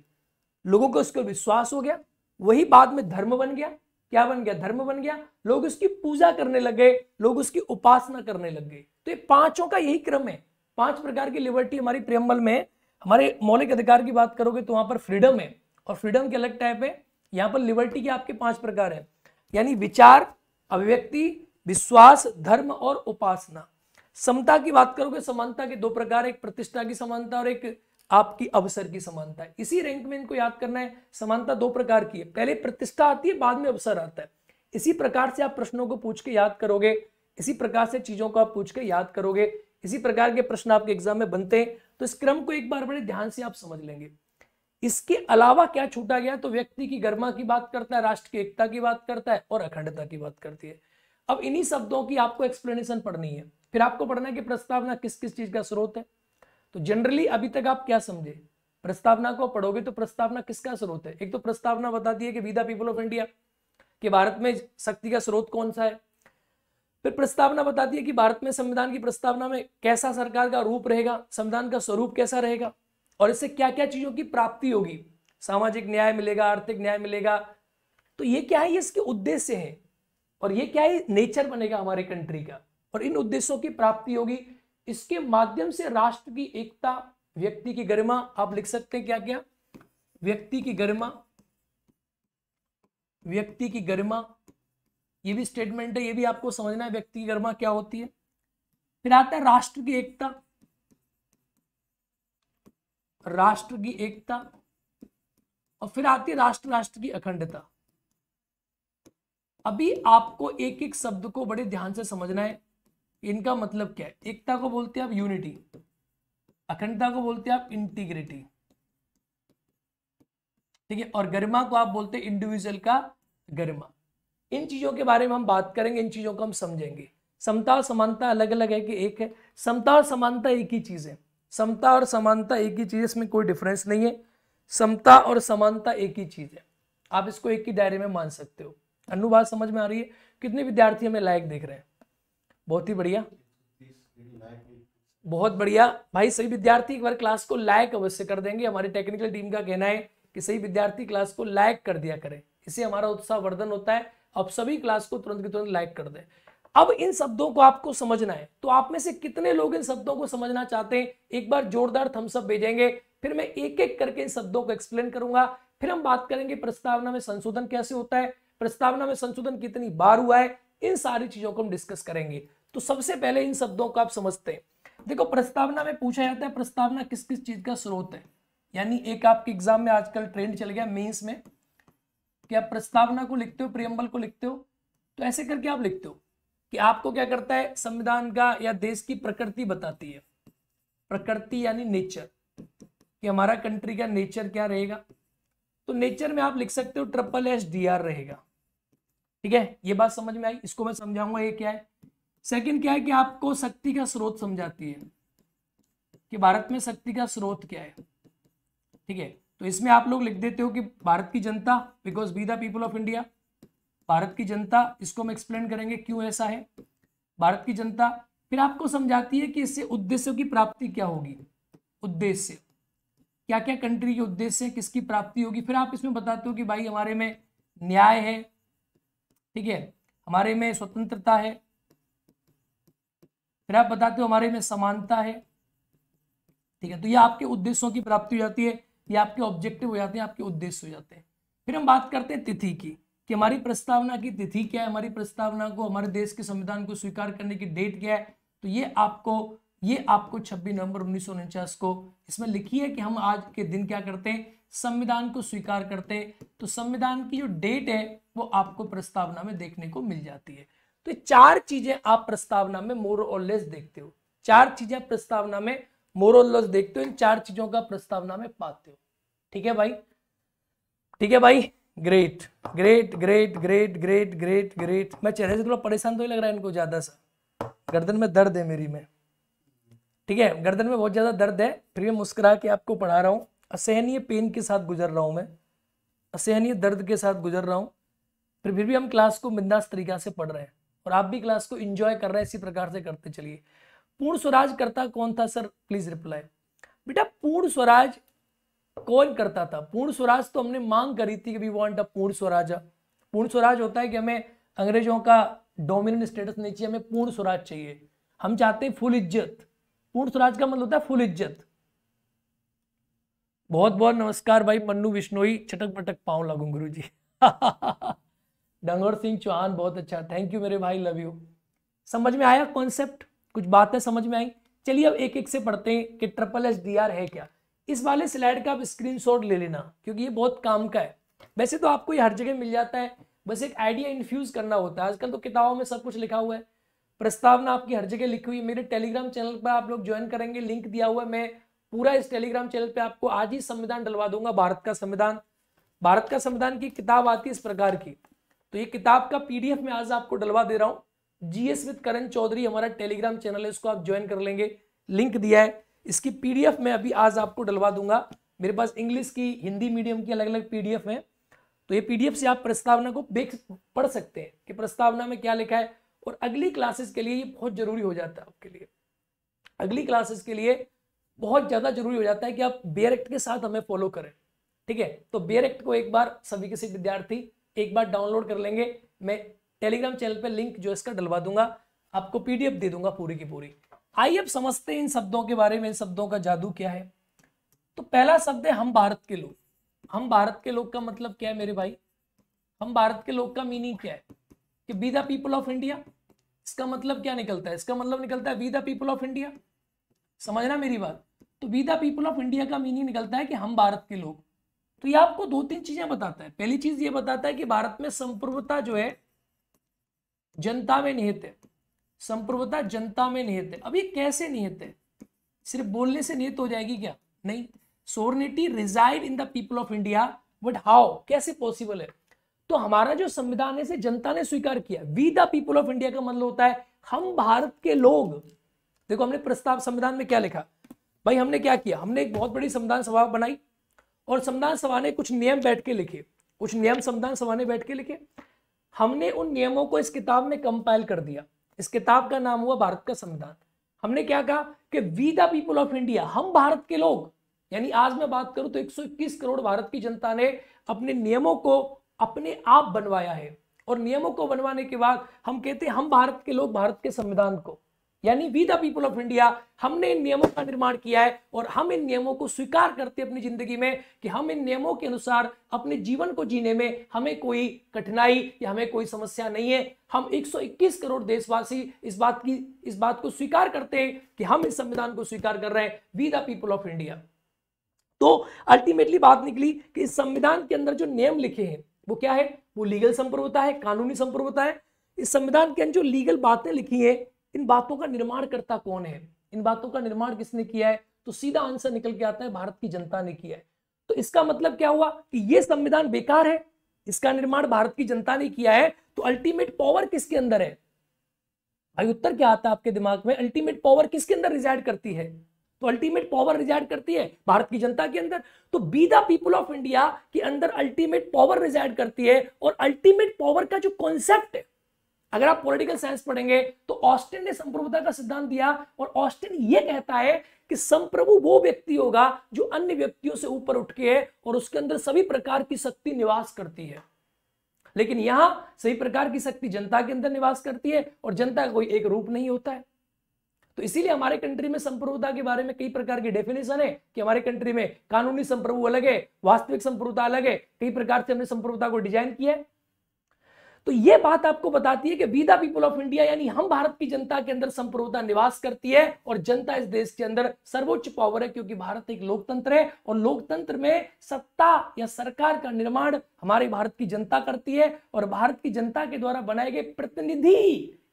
लोगों को उसके विश्वास हो गया वही बाद में धर्म बन गया क्या बन गया धर्म बन गया लोग उसकी पूजा करने लग गए लोग उसकी उपासना करने लग गए तो ये पांचों का यही क्रम है पांच प्रकार की लिबर्टी हमारी प्रियम्बल में हमारे मौलिक अधिकार की बात करोगे तो वहां पर फ्रीडम है और फ्रीडम के अलग टाइप है यहाँ पर लिबर्टी के आपके पांच प्रकार है यानी विचार अभिव्यक्ति विश्वास धर्म और उपासना समता की बात करोगे समानता के दो प्रकार एक प्रतिष्ठा की समानता और एक आपकी अवसर की समानता इसी रैंक में इनको याद करना है समानता दो प्रकार की है पहले प्रतिष्ठा आती है बाद में अवसर आता है इसी प्रकार से आप प्रश्नों को पूछ के याद करोगे इसी प्रकार से चीजों को आप पूछ के याद करोगे इसी प्रकार के प्रश्न आपके एग्जाम में बनते हैं तो इस क्रम को एक बार बड़े ध्यान से आप समझ लेंगे इसके अलावा क्या छूटा गया तो व्यक्ति की गर्मा की बात करता है राष्ट्र की एकता की बात करता है और अखंडता की बात करती है अब इन्हीं शब्दों की आपको एक्सप्लेनेशन पढ़नी है फिर आपको पढ़ना है कि प्रस्तावना किस किस चीज का स्रोत है तो जनरली अभी तक आप क्या समझे प्रस्तावना को पढ़ोगे तो प्रस्तावना किसका स्रोत है एक तो प्रस्तावना बताती है कि विदा पीपल ऑफ इंडिया कि भारत में शक्ति का स्रोत कौन सा है फिर प्रस्तावना बताती है कि भारत में संविधान की प्रस्तावना में कैसा सरकार का रूप रहेगा संविधान का स्वरूप कैसा रहेगा और इससे क्या क्या चीजों की प्राप्ति होगी सामाजिक न्याय मिलेगा आर्थिक न्याय मिलेगा तो ये क्या है ये इसके उद्देश्य है और ये क्या है नेचर बनेगा हमारे कंट्री का और इन उद्देश्यों की प्राप्ति होगी इसके माध्यम से राष्ट्र की एकता व्यक्ति की गरिमा आप लिख सकते हैं क्या क्या व्यक्ति की गरिमा व्यक्ति की गरिमा ये भी स्टेटमेंट है ये भी आपको समझना है व्यक्ति की गरिमा क्या होती है फिर आता है राष्ट्र की एकता राष्ट्र की एकता और फिर आती है राष्ट्र राष्ट्र की अखंडता अभी आपको एक एक शब्द को बड़े ध्यान से समझना है इनका मतलब क्या है एकता को बोलते हैं आप यूनिटी अखंडता को बोलते हैं आप इंटीग्रिटी ठीक है और गरिमा को आप बोलते हैं इंडिविजुअल का गरिमा इन चीज़ों के बारे में हम बात करेंगे इन चीज़ों को हम समझेंगे समता और समानता अलग अलग है कि एक है समता और समानता एक ही चीज़ है समता और समानता एक ही चीज़ इसमें कोई डिफरेंस नहीं है समता और समानता एक ही चीज़ है आप इसको एक ही दायरे में मान सकते हो अनु बात समझ में आ रही है कितने विद्यार्थी हमें लायक देख रहे हैं बहुत ही बढ़िया बहुत बढ़िया भाई सही विद्यार्थी एक बार क्लास को लायक अवश्य कर देंगे हमारी टेक्निकल टीम का कहना है कि सही विद्यार्थी क्लास को लायक कर दिया करें इससे हमारा उत्साह वर्धन होता है अब सभी क्लास को तुरंत के तुरंत लाइक कर दे अब इन शब्दों को आपको समझना है तो आप में से कितने लोग इन शब्दों को समझना चाहते हैं एक बार जोरदार थम्सअप भेजेंगे फिर मैं एक एक करके इन शब्दों को एक्सप्लेन करूंगा फिर हम बात करेंगे प्रस्तावना में संशोधन कैसे होता है प्रस्तावना में संशोधन कितनी बार हुआ है इन सारी चीजों को हम डिस्कस करेंगे तो सबसे पहले इन शब्दों को आप समझते हैं देखो प्रस्तावना में पूछा जाता है प्रस्तावना किस किस चीज का स्रोत है यानी एक आपके एग्जाम में आजकल ट्रेंड चल गया मेन्स में कि आप प्रस्तावना को लिखते हो प्रियम्बल को लिखते हो तो ऐसे करके आप लिखते हो कि आपको क्या करता है संविधान का या देश की प्रकृति बताती है प्रकृति यानी नेचर कि हमारा कंट्री का नेचर क्या रहेगा तो नेचर में आप लिख सकते हो ट्रिपल एस डी आर रहेगा ठीक है ये बात समझ में आई इसको मैं समझाऊंगा ये क्या है सेकंड क्या है कि आपको शक्ति का स्रोत समझाती है कि भारत में शक्ति का स्रोत क्या है ठीक है तो इसमें आप लोग लिख देते हो कि भारत की जनता because we the people of India Bharat की जनता इसको हम एक्सप्लेन करेंगे क्यों ऐसा है भारत की जनता फिर आपको समझाती है कि इससे उद्देश्यों की प्राप्ति क्या होगी उद्देश्य क्या क्या कंट्री के उद्देश्य है किसकी प्राप्ति होगी फिर आप इसमें बताते हो कि भाई हमारे में न्याय है ठीक है हमारे में स्वतंत्रता है फिर आप बताते हो हमारे में समानता है ठीक है तो ये आपके उद्देश्यों की प्राप्ति हो जाती है ये आपके ऑब्जेक्टिव हो जाते हैं आपके उद्देश्य हो जाते हैं फिर हम बात करते हैं तिथि की कि हमारी प्रस्तावना की तिथि क्या है हमारी प्रस्तावना को हमारे देश के संविधान को स्वीकार करने की डेट क्या है तो ये आपको ये आपको 26 नवंबर उन्नीस को इसमें लिखी है कि हम आज के दिन क्या करते हैं संविधान को स्वीकार करते हैं तो संविधान की जो डेट है वो आपको प्रस्तावना में देखने को मिल जाती है तो चार चीजें आप प्रस्तावना में मोर और लेस देखते हो चार चीजें प्रस्तावना में मोरल देखते हो इन चार चीजों का प्रस्तावना में पाते हो ठीक है भाई ठीक है भाई great great great great great great great मैं चेहरे से थोड़ा परेशान तो ही लग रहा है इनको ज्यादा सा गर्दन में दर्द है मेरी में ठीक है गर्दन में बहुत ज्यादा दर्द है फिर मैं मुस्कुरा के आपको पढ़ा रहा हूँ असहनीय पेन के साथ गुजर रहा हूँ मैं असहनीय दर्द के साथ गुजर रहा हूँ फिर फिर भी हम क्लास को बिंदास तरीका से पढ़ रहे हैं और आप भी क्लास को इंजॉय कर रहे हैं इसी प्रकार से करते चलिए पूर्ण स्वराज करता कौन था सर प्लीज रिप्लाई बेटा पूर्ण स्वराज कौन करता था पूर्ण स्वराज तो हमने मांग करी थी कि वी वांट अ पूर्ण स्वराज पूर्ण स्वराज होता है कि हमें अंग्रेजों का डोमिनेंट स्टेटस नहीं चाहिए हमें पूर्ण स्वराज चाहिए हम चाहते हैं फुल इज्जत पूर्ण स्वराज का मतलब होता है फुल इज्जत बहुत बहुत नमस्कार भाई मन्नू विश्नोई छटक पटक पाऊ लगू गुरु जी डंगोर सिंह चौहान बहुत अच्छा थैंक यू मेरे भाई लव यू समझ में आया कॉन्सेप्ट कुछ बातें समझ में आई चलिए अब एक एक से पढ़ते हैं कि ट्रिपल एच डी आर है क्या इस वाले स्लाइड का आप शॉट ले लेना क्योंकि ये बहुत काम का है वैसे तो आपको ये हर जगह मिल जाता है बस एक आइडिया इन्फ्यूज करना होता है आजकल तो किताबों में सब कुछ लिखा हुआ है प्रस्तावना आपकी हर जगह लिखी हुई है मेरे टेलीग्राम चैनल पर आप लोग ज्वाइन करेंगे लिंक दिया हुआ है मैं पूरा इस टेलीग्राम चैनल पे आपको आज ही संविधान डलवा दूंगा भारत का संविधान भारत का संविधान की किताब आती है इस प्रकार की तो ये किताब का पीडीएफ में आज आपको डलवा दे रहा हूँ जीएस विद करण चौधरी हमारा टेलीग्राम चैनल है उसको आप ज्वाइन कर लेंगे लिंक दिया है इसकी पीडीएफ मैं अभी आज आपको डलवा दूंगा मेरे पास इंग्लिश की हिंदी मीडियम की अलग अलग पीडीएफ है तो ये पीडीएफ से आप प्रस्तावना को देख पढ़ सकते हैं कि प्रस्तावना में क्या लिखा है और अगली क्लासेस के लिए ये बहुत जरूरी हो जाता है आपके लिए अगली क्लासेस के लिए बहुत ज़्यादा जरूरी हो जाता है कि आप बेयर एक्ट के साथ हमें फॉलो करें ठीक है तो बेयर एक्ट को एक बार सभी किसी विद्यार्थी एक बार डाउनलोड कर लेंगे मैं टेलीग्राम चैनल पर लिंक जो इसका डलवा दूंगा आपको पीडीएफ दे दूंगा पूरी की पूरी आइए अब समझते हैं इन शब्दों के बारे में इन शब्दों का जादू क्या है तो पहला शब्द है हम भारत के लोग हम भारत के लोग का मतलब क्या है मेरे भाई हम भारत के लोग का मीनिंग क्या है कि we the people of India इसका मतलब क्या निकलता है इसका मतलब निकलता है we the people of India समझना मेरी बात तो we the people of India का मीनिंग निकलता है कि हम भारत के लोग तो ये आपको दो तीन चीजें बताता है पहली चीज ये बताता है कि भारत में संप्रभुता जो है जनता में निहित है संप्रभुता जनता में निहित है अभी कैसे निहित है सिर्फ बोलने से निहित हो जाएगी क्या नहीं sovereignty resides in the people of India but how कैसे पॉसिबल है तो हमारा जो संविधान है जनता ने स्वीकार किया we the people of India का मतलब होता है हम भारत के लोग देखो हमने प्रस्ताव संविधान में क्या लिखा भाई हमने क्या किया हमने एक बहुत बड़ी संविधान सभा बनाई और संविधान सभा ने कुछ नियम बैठ के लिखे कुछ नियम संविधान सभा ने बैठ के लिखे हमने उन नियमों को इस किताब में कंपाइल कर दिया इस किताब का नाम हुआ भारत का संविधान हमने क्या कहा कि we the people of India हम भारत के लोग यानी आज मैं बात करूं तो 121 करोड़ भारत की जनता ने अपने नियमों को अपने आप बनवाया है और नियमों को बनवाने के बाद हम कहते हैं हम भारत के लोग भारत के संविधान को यानी we the people of India हमने इन नियमों का निर्माण किया है और हम इन नियमों को स्वीकार करते अपनी जिंदगी में कि हम इन नियमों के अनुसार अपने जीवन को जीने में हमें कोई कठिनाई या हमें कोई समस्या नहीं है हम 121 करोड़ देशवासी इस बात की इस बात को स्वीकार करते हैं कि हम इस संविधान को स्वीकार कर रहे हैं we the people of India तो अल्टीमेटली बात निकली कि इस संविधान के अंदर जो नियम लिखे हैं वो क्या है वो लीगल संप्रभुता है कानूनी संप्रभुता है इस संविधान के अंदर जो लीगल बातें लिखी हैं इन बातों का निर्माण करता कौन है इन बातों का निर्माण किसने किया है तो सीधा आंसर निकल के आता है भारत की जनता ने किया है तो इसका मतलब क्या हुआ कि यह संविधान बेकार है इसका निर्माण भारत की जनता ने किया है तो अल्टीमेट पावर किसके अंदर है भाई उत्तर क्या आता है आपके दिमाग में अल्टीमेट पावर किसके अंदर रिजाइड करती है तो अल्टीमेट पावर रिजाइड करती है भारत की जनता के अंदर तो we the people of India के अंदर अल्टीमेट पावर रिजाइड करती है और अल्टीमेट पावर का जो कॉन्सेप्ट है अगर आप पॉलिटिकल साइंस पढ़ेंगे तो ऑस्टिन ने संप्रभुता का सिद्धांत दिया और ऑस्टिन ये कहता है कि संप्रभु वो व्यक्ति होगा जो अन्य व्यक्तियों से ऊपर उठ के है और उसके अंदर सभी प्रकार की शक्ति निवास करती है लेकिन यहां सही प्रकार की शक्ति जनता के अंदर निवास करती है और जनता का कोई एक रूप नहीं होता है तो इसीलिए हमारे कंट्री में संप्रभुता के बारे में कई प्रकार की डेफिनेशन है कि हमारे कंट्री में कानूनी संप्रभु अलग है वास्तविक संप्रभुता अलग है कई प्रकार से हमने संप्रभुता को डिजाइन किया है तो ये बात आपको बताती है कि we the people of India यानी हम भारत की जनता के अंदर संप्रभुता निवास करती है और जनता इस देश के अंदर सर्वोच्च पावर है क्योंकि भारत एक लोकतंत्र है और लोकतंत्र में सत्ता या सरकार का निर्माण हमारे भारत की जनता करती है और भारत की जनता के द्वारा बनाए गए प्रतिनिधि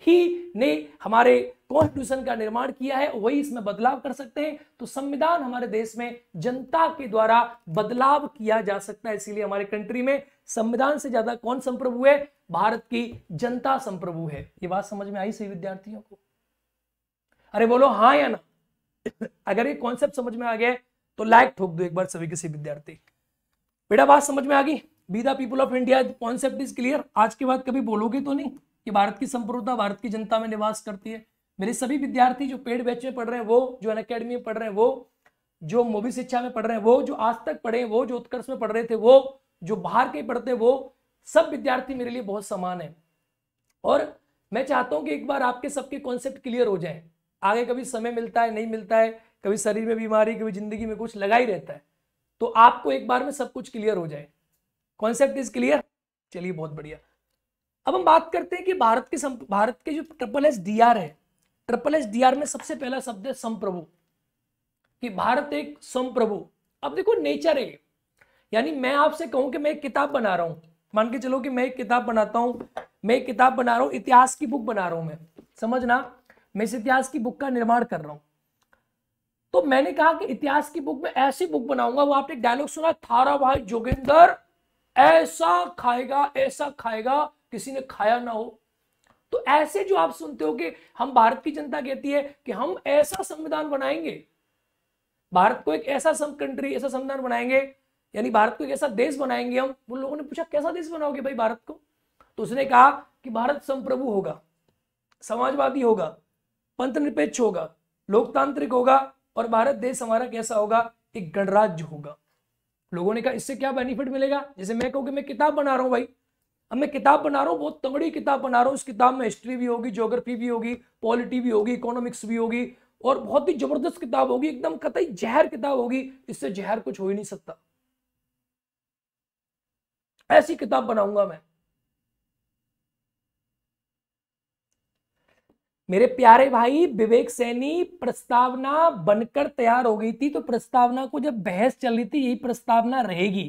ही ने हमारे कॉन्स्टिट्यूशन का निर्माण किया है वही इसमें बदलाव कर सकते हैं तो संविधान हमारे देश में जनता के द्वारा बदलाव किया जा सकता है इसीलिए हमारे कंट्री में संविधान से ज्यादा कौन संप्रभु है भारत की जनता संप्रभु है ये बात समझ में आई सही विद्यार्थियों को अरे बोलो हाँ या ना अगर ये कॉन्सेप्ट समझ में आ गया तो लाइक ठोक दो एक बार सभी किसी विद्यार्थी बेटा बात समझ में आ गई we the people of India concept is clear आज के बाद कभी बोलोगे तो नहीं कि भारत की संप्रभुता भारत की जनता में निवास करती है मेरे सभी विद्यार्थी जो पेड बैच में पढ़ रहे हैं वो जो अन में पढ़ रहे हैं वो जो मोबी शिक्षा में पढ़ रहे हैं वो जो आज तक पढ़े वो जो उत्कर्ष में पढ़ रहे थे वो जो बाहर के पढ़ते वो सब विद्यार्थी मेरे लिए बहुत समान है और मैं चाहता हूं कि एक बार आपके सबके कॉन्सेप्ट क्लियर हो जाए आगे कभी समय मिलता है नहीं मिलता है कभी शरीर में बीमारी कभी जिंदगी में कुछ लगा ही रहता है तो आपको एक बार में सब कुछ क्लियर हो जाए कॉन्सेप्ट इज क्लियर चलिए बहुत बढ़िया अब हम बात करते हैं कि भारत के भारत के जो ट्रिपल एस डी आर है ट्रिपल एस डी आर में सबसे पहला शब्द है संप्रभु कि भारत एक संप्रभु अब देखो नेचर है यानी मैं आपसे कहूं कि मैं एक किताब बना रहा हूं मान के चलो कि मैं एक किताब बनाता हूँ मैं एक किताब बना रहा हूँ इतिहास की बुक बना रहा हूं मैं समझना मैं इस इतिहास की बुक का निर्माण कर रहा हूं तो मैंने कहा कि इतिहास की बुक में ऐसी बुक बनाऊंगा वो आपने डायलॉग सुना थारा भाई जोगिंदर ऐसा खाएगा ऐसा खाएगा किसी ने खाया ना हो तो ऐसे जो आप सुनते हो कि हम भारत की जनता कहती है कि हम ऐसा संविधान बनाएंगे भारत को एक ऐसा कंट्री ऐसा संविधान बनाएंगे यानी भारत को कैसा देश बनाएंगे हम उन लोगों ने पूछा कैसा देश बनाओगे भाई भारत को तो उसने कहा कि भारत संप्रभु होगा समाजवादी होगा पंथ निरपेक्ष होगा लोकतांत्रिक होगा और भारत देश हमारा कैसा होगा एक गणराज्य होगा लोगों ने कहा इससे क्या बेनिफिट मिलेगा जैसे मैं कहूँ कि मैं किताब बना रहा हूँ भाई अब मैं किताब बना रहा हूँ बहुत तंगड़ी किताब बना रहा हूँ उस किताब में हिस्ट्री भी होगी ज्योग्राफी भी होगी पॉलिटी भी होगी इकोनॉमिक्स भी होगी और बहुत ही जबरदस्त किताब होगी एकदम कतई जहर किताब होगी इससे जहर कुछ हो ही नहीं सकता ऐसी किताब बनाऊंगा मैं मेरे प्यारे भाई विवेक सैनी प्रस्तावना बनकर तैयार हो गई थी तो प्रस्तावना को जब बहस चल रही थी यही प्रस्तावना रहेगी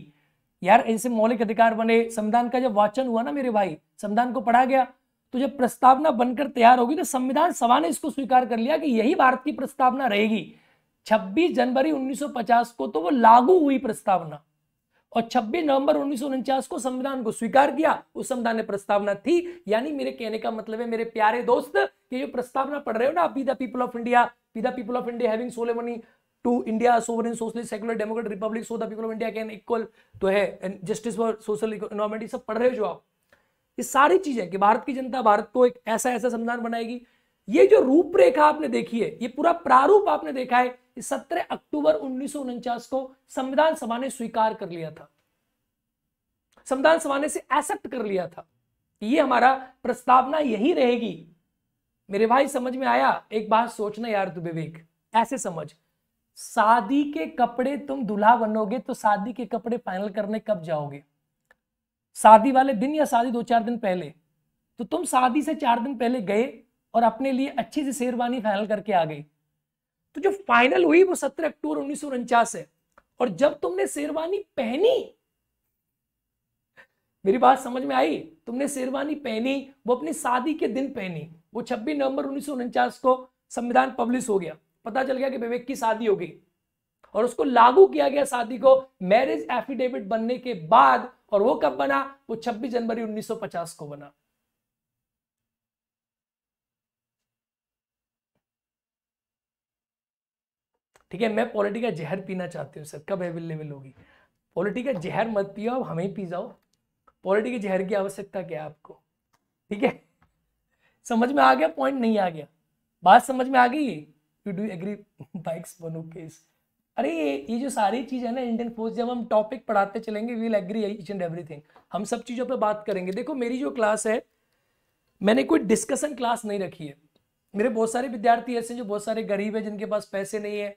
यार ऐसे मौलिक अधिकार बने संविधान का जब वाचन हुआ ना मेरे भाई संविधान को पढ़ा गया तो जब प्रस्तावना बनकर तैयार होगी तो संविधान सभा ने इसको स्वीकार कर लिया कि यही भारत की प्रस्तावना रहेगी 26 जनवरी 1950 को तो वो लागू हुई प्रस्तावना और 26 नवंबर उन्नीस को संविधान को स्वीकार किया उस संविधान ने प्रस्तावना थी यानी मेरे कहने का मतलब है मेरे प्यारे दोस्त कि जो प्रस्तावना पढ़ रहे हो ना we the people of India we the people of India having money to India sovereign socialist secular democrat republic so the people of India can equal to है जस्टिस फॉर सोशल इकोनॉमिक सब पढ़ रहे हो जो आप ये सारी चीजें कि भारत की जनता भारत को एक ऐसा ऐसा संविधान बनाएगी ये जो रूपरेखा आपने देखी है ये पूरा प्रारूप आपने देखा है सत्रह अक्टूबर उन्नीस को संविधान सभा ने स्वीकार कर लिया था संविधान सभा ने एक्सेप्ट कर लिया था ये हमारा प्रस्तावना यही रहेगी मेरे भाई समझ में आया एक बात सोचना यार तू विवेक ऐसे समझ शादी के कपड़े तुम दूल्हा बनोगे तो शादी के कपड़े फाइनल करने कब जाओगे शादी वाले दिन या शादी दो चार दिन पहले तो तुम शादी से चार दिन पहले गए और अपने लिए अच्छी सी शेरवानी फाइनल करके आ गई तो जो फाइनल हुई वो सत्रह अक्टूबर उन्नीस है और जब तुमने शेरवानी पहनी मेरी बात समझ में आई तुमने शेरवानी पहनी वो अपनी शादी के दिन पहनी वो 26 नवंबर उन्नीस को संविधान पब्लिश हो गया पता चल गया कि विवेक की शादी हो गई और उसको लागू किया गया शादी को मैरिज एफिडेविट बनने के बाद और वो कब बना वो 26 जनवरी 1950 को बना ठीक है मैं पॉलिटी का जहर पीना चाहती हूँ सर कब अवेलेबल होगी पॉलिटी का जहर मत पियो आप हमें पी जाओ पॉलिटी के जहर की आवश्यकता क्या है आपको ठीक है समझ में आ गया पॉइंट नहीं आ गया बात समझ में आ गई यू डू एग्री बाइक्स बनो केस अरे ये ये जो सारी चीज़ है ना इंडियन फोर्स जब हम टॉपिक पढ़ाते चलेंगे we will agree each and everything हम सब चीज़ों पे बात करेंगे देखो मेरी जो क्लास है मैंने कोई डिस्कशन क्लास नहीं रखी है मेरे बहुत सारे विद्यार्थी ऐसे जो बहुत सारे गरीब है जिनके पास पैसे नहीं है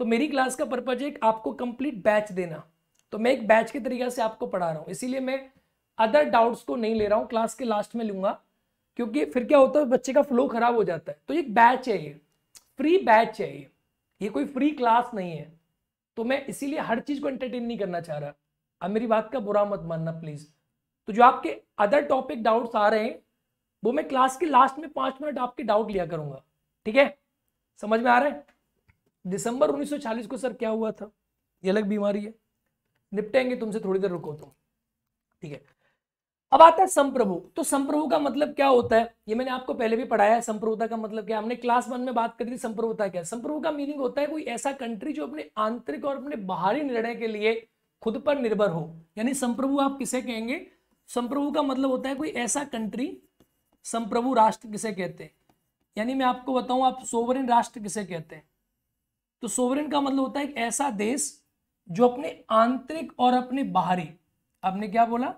तो मेरी क्लास का पर्पज है आपको कंप्लीट बैच देना तो मैं एक बैच के तरीके से आपको पढ़ा रहा हूँ इसीलिए मैं अदर डाउट्स को नहीं ले रहा हूँ क्लास के लास्ट में लूंगा क्योंकि फिर क्या होता है बच्चे का फ्लो खराब हो जाता है तो एक बैच है ये फ्री बैच है ये ये कोई फ्री क्लास नहीं है तो मैं इसीलिए हर चीज़ को एंटरटेन नहीं करना चाह रहा अब मेरी बात का बुरा मत मानना प्लीज़ तो जो आपके अदर टॉपिक डाउट्स आ रहे हैं वो मैं क्लास के लास्ट में पांच मिनट आपके डाउट लिया करूंगा ठीक है समझ में आ रहा है दिसंबर 1940 को सर क्या हुआ था ये अलग बीमारी है निपटेंगे तुमसे थोड़ी देर रुको तो ठीक है अब आता है संप्रभु तो संप्रभु का मतलब क्या होता है ये मैंने आपको पहले भी पढ़ाया है संप्रभुता का मतलब क्या हमने क्लास वन में बात करी थी संप्रभुता क्या संप्रभु का मीनिंग होता है कोई ऐसा कंट्री जो अपने आंतरिक और अपने बाहरी निर्णय के लिए खुद पर निर्भर हो यानी संप्रभु आप किसे कहेंगे संप्रभु का मतलब होता है कोई ऐसा कंट्री संप्रभु राष्ट्र किसे कहते हैं यानी मैं आपको बताऊं आप सोवरेन राष्ट्र किसे कहते हैं तो सोवरेन का मतलब होता है एक ऐसा देश जो अपने आंतरिक और अपने बाहरी आपने क्या बोला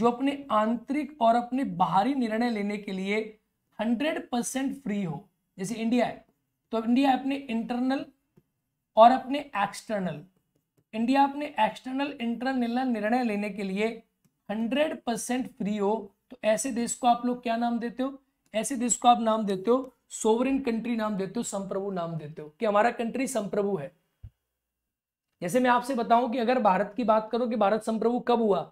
जो अपने आंतरिक और अपने बाहरी निर्णय लेने के लिए हंड्रेड परसेंट फ्री हो जैसे इंडिया है तो इंडिया अपने इंटरनल और अपने एक्सटर्नल इंडिया अपने एक्सटर्नल इंटरनल निर्णय लेने के लिए हंड्रेड परसेंट फ्री हो तो ऐसे देश को आप लोग क्या नाम देते हो ऐसे देश को आप नाम देते हो सोवरिन कंट्री नाम देते हो संप्रभु नाम देते हो कि हमारा कंट्री संप्रभु है जैसे मैं आपसे बताऊं कि अगर भारत की बात करो कि भारत संप्रभु कब हुआ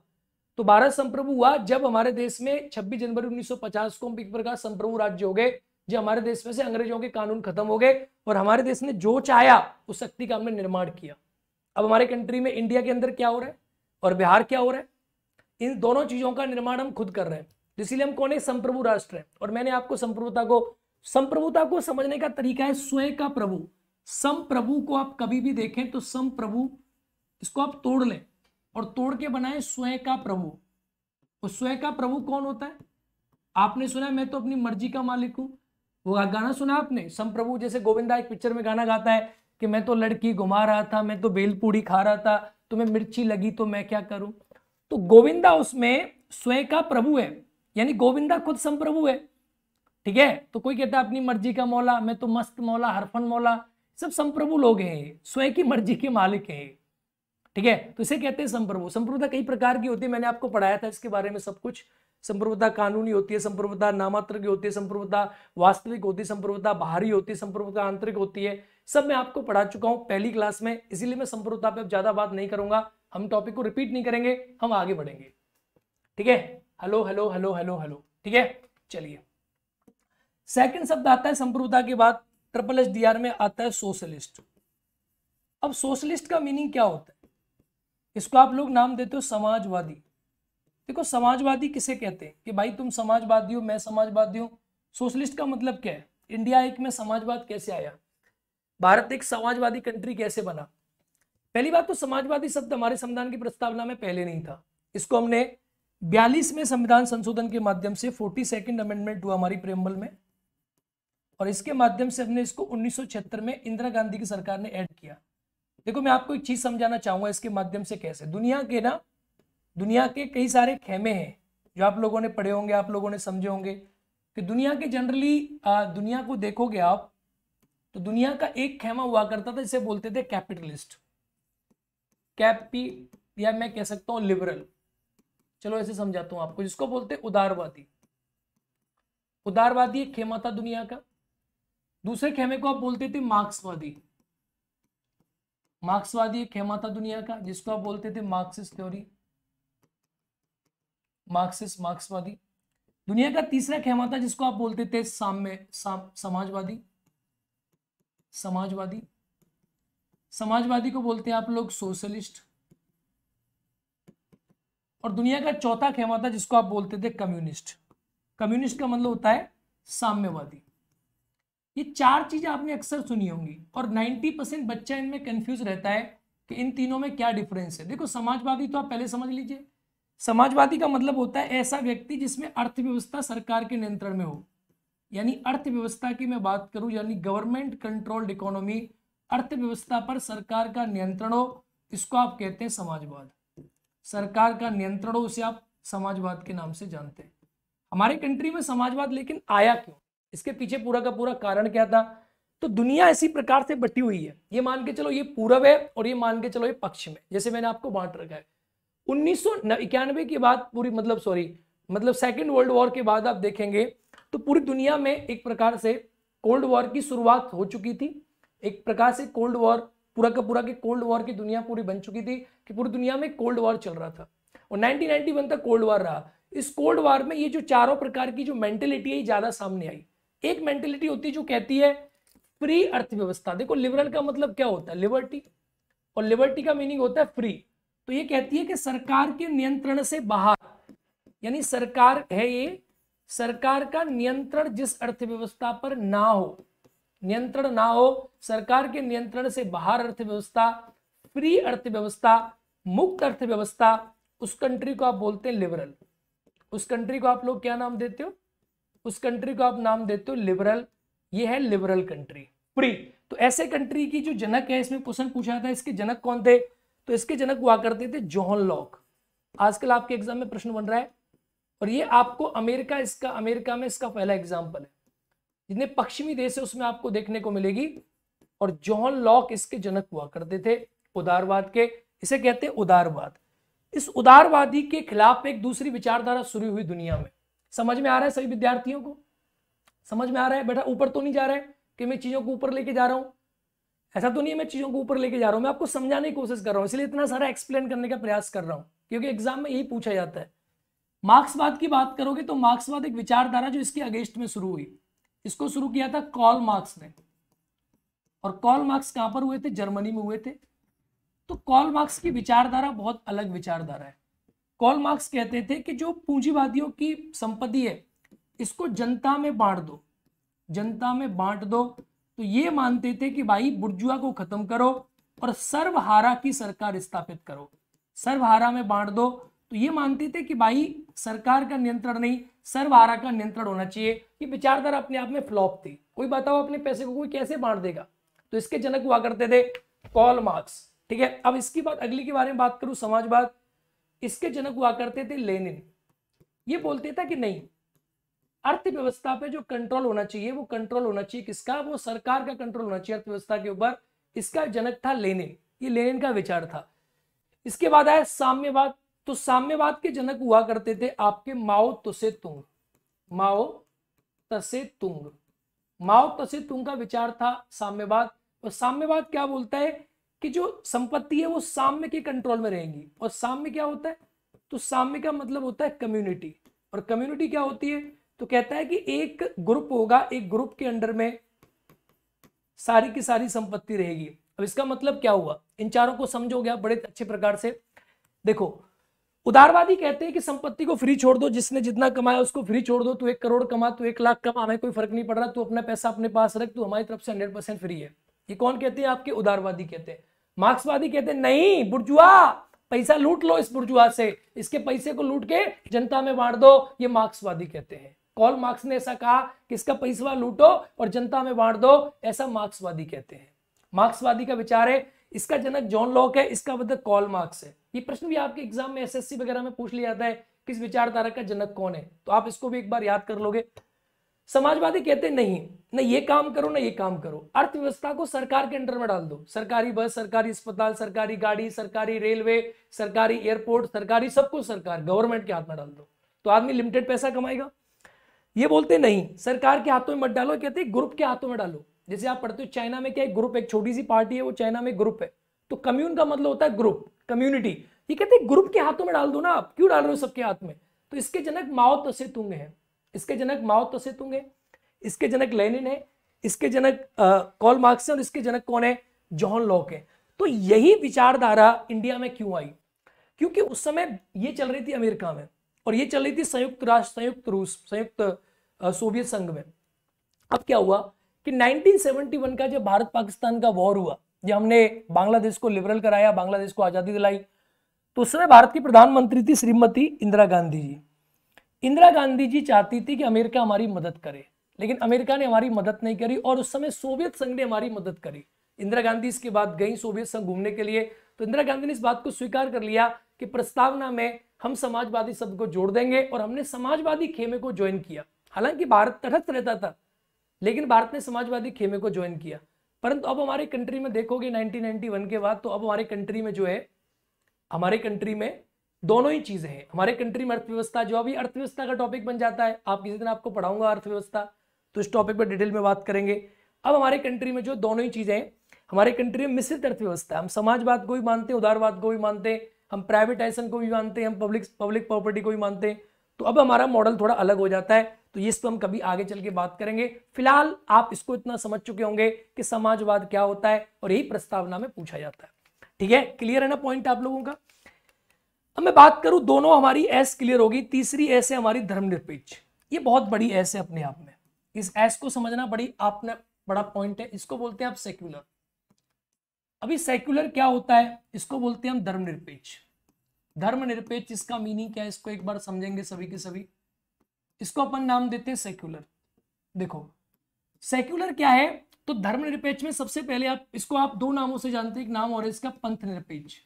तो भारत संप्रभु हुआ जब हमारे देश में 26 जनवरी 1950 को हम एक प्रकार संप्रभु राज्य हो गए जो हमारे देश में से अंग्रेजों के कानून खत्म हो गए और हमारे देश ने जो चाया उस शक्ति का हमने निर्माण किया अब हमारे कंट्री में इंडिया के अंदर क्या हो रहा है और बिहार क्या हो रहा है इन दोनों चीजों का निर्माण हम खुद कर रहे हैं तो इसीलिए हम कौन है संप्रभु राष्ट्र है और मैंने आपको संप्रभुता को संप्रभुता को समझने का तरीका है स्वयं का प्रभु सम प्रभु को आप कभी भी देखें तो सम प्रभु इसको आप तोड़ लें और तोड़ के बनाए स्वयं का प्रभु और स्वयं का प्रभु कौन होता है आपने सुना मैं तो अपनी मर्जी का मालिक हूं वो गाना सुना आपने सम प्रभु जैसे गोविंदा एक पिक्चर में गाना गाता है कि मैं तो लड़की घुमा रहा था मैं तो बेलपूड़ी खा रहा था तुम्हें मिर्ची लगी तो मैं क्या करूं तो गोविंदा उसमें स्वयं का प्रभु है यानी गोविंदा खुद संप्रभु है ठीक है तो कोई कहता है अपनी मर्जी का मौला मैं तो मस्त मौला हरफन मौला सब संप्रभु लोग हैं स्वयं की मर्जी के मालिक हैं ठीक है तो इसे कहते हैं संप्रभु संप्रभुता कई प्रकार की होती है मैंने आपको पढ़ाया था इसके बारे में सब कुछ संप्रभुता कानूनी होती है संप्रभुता नामात्र की होती है संप्रभुता वास्तविक होती है संप्रभुता बाहरी होती है संप्रभुता आंतरिक होती है सब मैं आपको पढ़ा चुका हूँ पहली क्लास में इसीलिए मैं संप्रभुता पे अब ज्यादा बात नहीं करूंगा हम टॉपिक को रिपीट नहीं करेंगे हम आगे बढ़ेंगे ठीक है hello hello hello hello hello ठीक है चलिए सेकंड शब्द आता है संप्रभुता के बाद ट्रिपल एस डी आर में आता है सोशलिस्ट अब सोशलिस्ट का मीनिंग क्या होता है इसको आप लोग नाम देते हो समाजवादी देखो समाजवादी किसे कहते हैं कि भाई तुम समाजवादी हो मैं समाजवादी हूँ सोशलिस्ट का मतलब क्या है इंडिया एक में समाजवाद कैसे आया भारत एक समाजवादी कंट्री कैसे बना पहली बात तो समाजवादी शब्द हमारे संविधान की प्रस्तावना में पहले नहीं था इसको हमने बयालीस में संविधान संशोधन के माध्यम से फोर्टी सेकेंड अमेंडमेंट हुआ हमारी प्रेम्बल में और इसके माध्यम से हमने इसको उन्नीस में इंदिरा गांधी की सरकार ने ऐड किया देखो मैं आपको एक चीज समझाना चाहूंगा इसके माध्यम से कैसे दुनिया के ना दुनिया के कई सारे खेमे हैं जो आप लोगों ने पढ़े होंगे आप लोगों ने समझे होंगे कि दुनिया के जनरली दुनिया को देखोगे आप तो दुनिया का एक खेमा हुआ करता था जिसे बोलते थे कैपिटलिस्ट कैपी या मैं कह सकता हूं लिबरल चलो ऐसे समझाता हूं आपको जिसको बोलते उदारवादी उदारवादी एक खेमा था दुनिया का दूसरे खेमे को आप बोलते थे मार्क्सवादी मार्क्सवादी एक खेमा था दुनिया का जिसको आप बोलते थे मार्क्सिस्ट थ्योरी मार्क्सिस्ट मार्क्सवादी दुनिया का तीसरा खेमा था जिसको आप बोलते थे साम्य समाजवादी समाजवादी समाजवादी को बोलते हैं आप लोग सोशलिस्ट और दुनिया का चौथा खेमा था जिसको आप बोलते थे कम्युनिस्ट कम्युनिस्ट का मतलब होता है साम्यवादी ये चार चीजें आपने अक्सर सुनी होंगी और 90 परसेंट बच्चा इनमें कंफ्यूज रहता है कि इन तीनों में क्या डिफरेंस है देखो समाजवादी तो आप पहले समझ लीजिए समाजवादी का मतलब होता है ऐसा व्यक्ति जिसमें अर्थव्यवस्था सरकार के नियंत्रण में हो यानी अर्थव्यवस्था की मैं बात करूं यानी गवर्नमेंट कंट्रोल्ड इकोनॉमी अर्थव्यवस्था पर सरकार का नियंत्रण हो इसको आप कहते हैं समाजवाद सरकार का नियंत्रण हो उसे आप समाजवाद के नाम से जानते हैं हमारे कंट्री में समाजवाद लेकिन आया क्यों इसके पीछे पूरा का पूरा कारण क्या था तो दुनिया इसी प्रकार से बटी हुई है ये मान के चलो ये पूरब है और ये मान के चलो ये पक्ष है जैसे मैंने आपको बांट रखा है उन्नीस के बाद पूरी मतलब सॉरी मतलब सेकेंड वर्ल्ड वॉर के बाद आप देखेंगे तो पूरी दुनिया में एक प्रकार से कोल्ड वॉर की शुरुआत हो चुकी थी एक प्रकार से कोल्ड वॉर पूरा का पूरा के कोल्ड वॉर की दुनिया पूरी बन चुकी थी कि पूरी दुनिया में कोल्ड वॉर चल रहा था और 1991 तक कोल्ड वॉर रहा इस कोल्ड वॉर में ये जो चारों प्रकार की जो मेंटेलिटी है ज़्यादा सामने आई एक मेंटेलिटी होती है जो कहती है फ्री अर्थव्यवस्था देखो लिबरल का मतलब क्या होता है लिबर्टी और लिबर्टी का मीनिंग होता है फ्री तो ये कहती है कि सरकार के नियंत्रण से बाहर यानी सरकार है ये सरकार का नियंत्रण जिस अर्थव्यवस्था पर ना हो नियंत्रण ना हो सरकार के नियंत्रण से बाहर अर्थव्यवस्था फ्री अर्थव्यवस्था मुक्त अर्थव्यवस्था उस कंट्री को आप बोलते हैं लिबरल उस कंट्री को आप लोग क्या नाम देते हो उस कंट्री को आप नाम देते हो लिबरल ये है लिबरल कंट्री फ्री तो ऐसे कंट्री की जो जनक है इसमें क्वेश्चन पूछा था इसके जनक कौन थे तो इसके जनक हुआ करते थे जॉन लॉक आजकल आपके एग्जाम में प्रश्न बन रहा है और ये आपको अमेरिका इसका अमेरिका में इसका पहला एग्जाम्पल है जितने पश्चिमी देश है उसमें आपको देखने को मिलेगी और जॉन लॉक इसके जनक हुआ करते थे उदारवाद के इसे कहते हैं उदारवाद इस उदारवादी के खिलाफ एक दूसरी विचारधारा शुरू हुई दुनिया में समझ में आ रहा है सभी विद्यार्थियों को समझ में आ रहा है बेटा ऊपर तो नहीं जा रहा है कि मैं चीज़ों को ऊपर लेके जा रहा हूँ ऐसा तो नहीं है मैं चीज़ों को ऊपर लेके जा रहा हूँ मैं आपको समझाने की कोशिश कर रहा हूँ इसलिए इतना सारा एक्सप्लेन करने का प्रयास कर रहा हूँ क्योंकि एग्जाम में यही पूछा जाता है मार्क्सवाद की बात करोगे तो मार्क्सवाद एक विचारधारा जो इसके अगेंस्ट में शुरू हुई इसको शुरू किया था कॉल मार्क्स ने और कॉल मार्क्स कहाँ पर हुए थे जर्मनी में हुए थे तो कॉल मार्क्स की विचारधारा बहुत अलग विचारधारा है कॉल मार्क्स कहते थे कि जो पूंजीवादियों की संपत्ति है इसको जनता में बांट दो जनता में बांट दो तो ये मानते थे कि भाई बुर्जुआ को खत्म करो और सर्वहारा की सरकार स्थापित करो सर्वहारा में बांट दो तो ये मानते थे कि भाई सरकार का नियंत्रण नहीं सर्वहारा का नियंत्रण होना चाहिए ये विचारधारा अपने आप में फ्लॉप थी कोई बताओ अपने पैसे को कोई कैसे बांट देगा तो इसके जनक हुआ करते थे कॉल मार्क्स ठीक है अब इसकी बात अगली के बारे में बात करूं समाजवाद इसके जनक हुआ करते थे लेनिन ये बोलते थे कि नहीं अर्थव्यवस्था पे जो कंट्रोल होना चाहिए वो कंट्रोल होना चाहिए किसका वो सरकार का कंट्रोल होना चाहिए अर्थव्यवस्था के ऊपर इसका जनक था लेनिन ये लेनिन का विचार था इसके बाद आया साम्यवाद तो साम्यवाद के जनक हुआ करते थे आपके माओ तुसे तुंग माओ तसे तुंग माओ तसे तुंग का विचार था साम्यवाद और साम्यवाद क्या बोलता है कि जो संपत्ति है वो साम्य के कंट्रोल में रहेंगी और साम्य क्या होता है तो साम्य का मतलब होता है कम्युनिटी और कम्युनिटी क्या होती है तो कहता है कि एक ग्रुप होगा एक ग्रुप के अंडर में सारी की सारी संपत्ति रहेगी अब इसका मतलब क्या हुआ इन चारों को समझोगे गया बड़े अच्छे प्रकार से देखो उदारवादी कहते हैं कि संपत्ति को फ्री छोड़ दो जिसने जितना कमाया उसको फ्री छोड़ दो तू एक करोड़ कमा तू एक लाख कमा हमें कोई फर्क नहीं पड़ रहा तू अपना पैसा अपने पास रख तू हमारी तरफ से हंड्रेड परसेंट फ्री है ये कौन कहते हैं आपके उदारवादी कहते हैं मार्क्सवादी कहते नहीं बुर्जुआ पैसा लूट लो इस बुर्जुआ से इसके पैसे को लूट के जनता में बांट दो ये मार्क्सवादी कहते हैं कॉल मार्क्स ने ऐसा कहा कि इसका पैसा लूटो और जनता में बांट दो ऐसा मार्क्सवादी कहते हैं मार्क्सवादी का विचार है इसका जनक जॉन लॉक है इसका मतलब कॉल मार्क्स है ये प्रश्न भी आपके एग्जाम में एसएससी वगैरह में पूछ लिया जाता है किस विचारधारा का जनक कौन है तो आप इसको भी एक बार याद कर लोगे समाजवादी कहते नहीं ना ये काम करो ना ये काम करो अर्थव्यवस्था को सरकार के अंडर में डाल दो सरकारी बस सरकारी अस्पताल सरकारी गाड़ी सरकारी रेलवे सरकारी एयरपोर्ट सरकारी सब कुछ सरकार गवर्नमेंट के हाथ में डाल दो तो आदमी लिमिटेड पैसा कमाएगा ये बोलते नहीं सरकार के हाथों में मत डालो कहते ग्रुप के हाथों में डालो जैसे आप पढ़ते हो चाइना में क्या है ग्रुप एक छोटी सी पार्टी है वो चाइना में ग्रुप है तो कम्यून का मतलब होता है ग्रुप कम्युनिटी ये कहते ग्रुप के हाथों में डाल दो ना आप क्यों डाल रहे हो सबके हाथ में तो इसके जनक माओ तसे तुंग है इसके जनक माओ तसेतुंग तो है इसके जनक लेनिन है इसके जनक कॉल मार्क्स है और इसके जनक कौन है जॉन लॉक है तो यही विचारधारा इंडिया में क्यों आई क्योंकि उस समय ये चल रही थी अमेरिका में और ये चल रही थी संयुक्त राष्ट्र संयुक्त रूस संयुक्त सोवियत संघ में अब क्या हुआ कि 1971 का जब भारत पाकिस्तान का वॉर हुआ जब हमने बांग्लादेश को लिबरल कराया बांग्लादेश को आज़ादी दिलाई तो उस समय भारत की प्रधानमंत्री थी श्रीमती इंदिरा गांधी जी इंदिरा गांधी जी चाहती थी कि अमेरिका हमारी मदद करे लेकिन अमेरिका ने हमारी मदद नहीं करी और उस समय सोवियत संघ ने हमारी मदद करी इंदिरा गांधी इसके बाद गई सोवियत संघ घूमने के लिए तो इंदिरा गांधी ने इस बात को स्वीकार कर लिया कि प्रस्तावना में हम समाजवादी शब्द को जोड़ देंगे और हमने समाजवादी खेमे को ज्वाइन किया हालांकि भारत तटस्थ रहता था लेकिन भारत ने समाजवादी खेमे को ज्वाइन किया परंतु अब हमारे कंट्री में देखोगे 1991 के बाद तो अब हमारे कंट्री में जो है हमारे कंट्री में दोनों ही चीज़ें हैं हमारे कंट्री में अर्थव्यवस्था जो अभी अर्थव्यवस्था का टॉपिक बन जाता है आप किसी दिन आपको पढ़ाऊंगा अर्थव्यवस्था तो इस टॉपिक पर डिटेल में बात करेंगे अब हमारे कंट्री में जो दोनों ही चीज़ें हैं हमारे कंट्री में मिश्रित अर्थव्यवस्था हम समाजवाद को भी मानते हैं उदारवाद को भी मानते हैं हम प्राइवेटाइजेशन को भी मानते हैं हम पब्लिक पब्लिक प्रॉपर्टी को भी मानते हैं तो अब हमारा मॉडल थोड़ा अलग हो जाता है तो ये इस पर हम कभी आगे चल के बात करेंगे फिलहाल आप इसको इतना समझ चुके होंगे कि समाजवाद क्या होता है और यही प्रस्तावना में पूछा जाता है ठीक है क्लियर है ना पॉइंट आप लोगों का अब मैं बात करूं दोनों हमारी एस क्लियर होगी तीसरी एस है हमारी धर्मनिरपेक्ष ये बहुत बड़ी एस है अपने आप में इस एस को समझना बड़ी आपने बड़ा पॉइंट है इसको बोलते हैं आप सेक्युलर अभी सेक्युलर क्या होता है इसको बोलते हैं हम धर्मनिरपेक्ष धर्मनिरपेक्ष इसका मीनिंग क्या है इसको एक बार समझेंगे सभी के सभी इसको अपन नाम देते हैं सेक्युलर देखो सेक्युलर क्या है तो धर्मनिरपेक्ष में सबसे पहले आप इसको आप दो नामों से जानते हैं एक नाम और इसका पंथ निरपेक्ष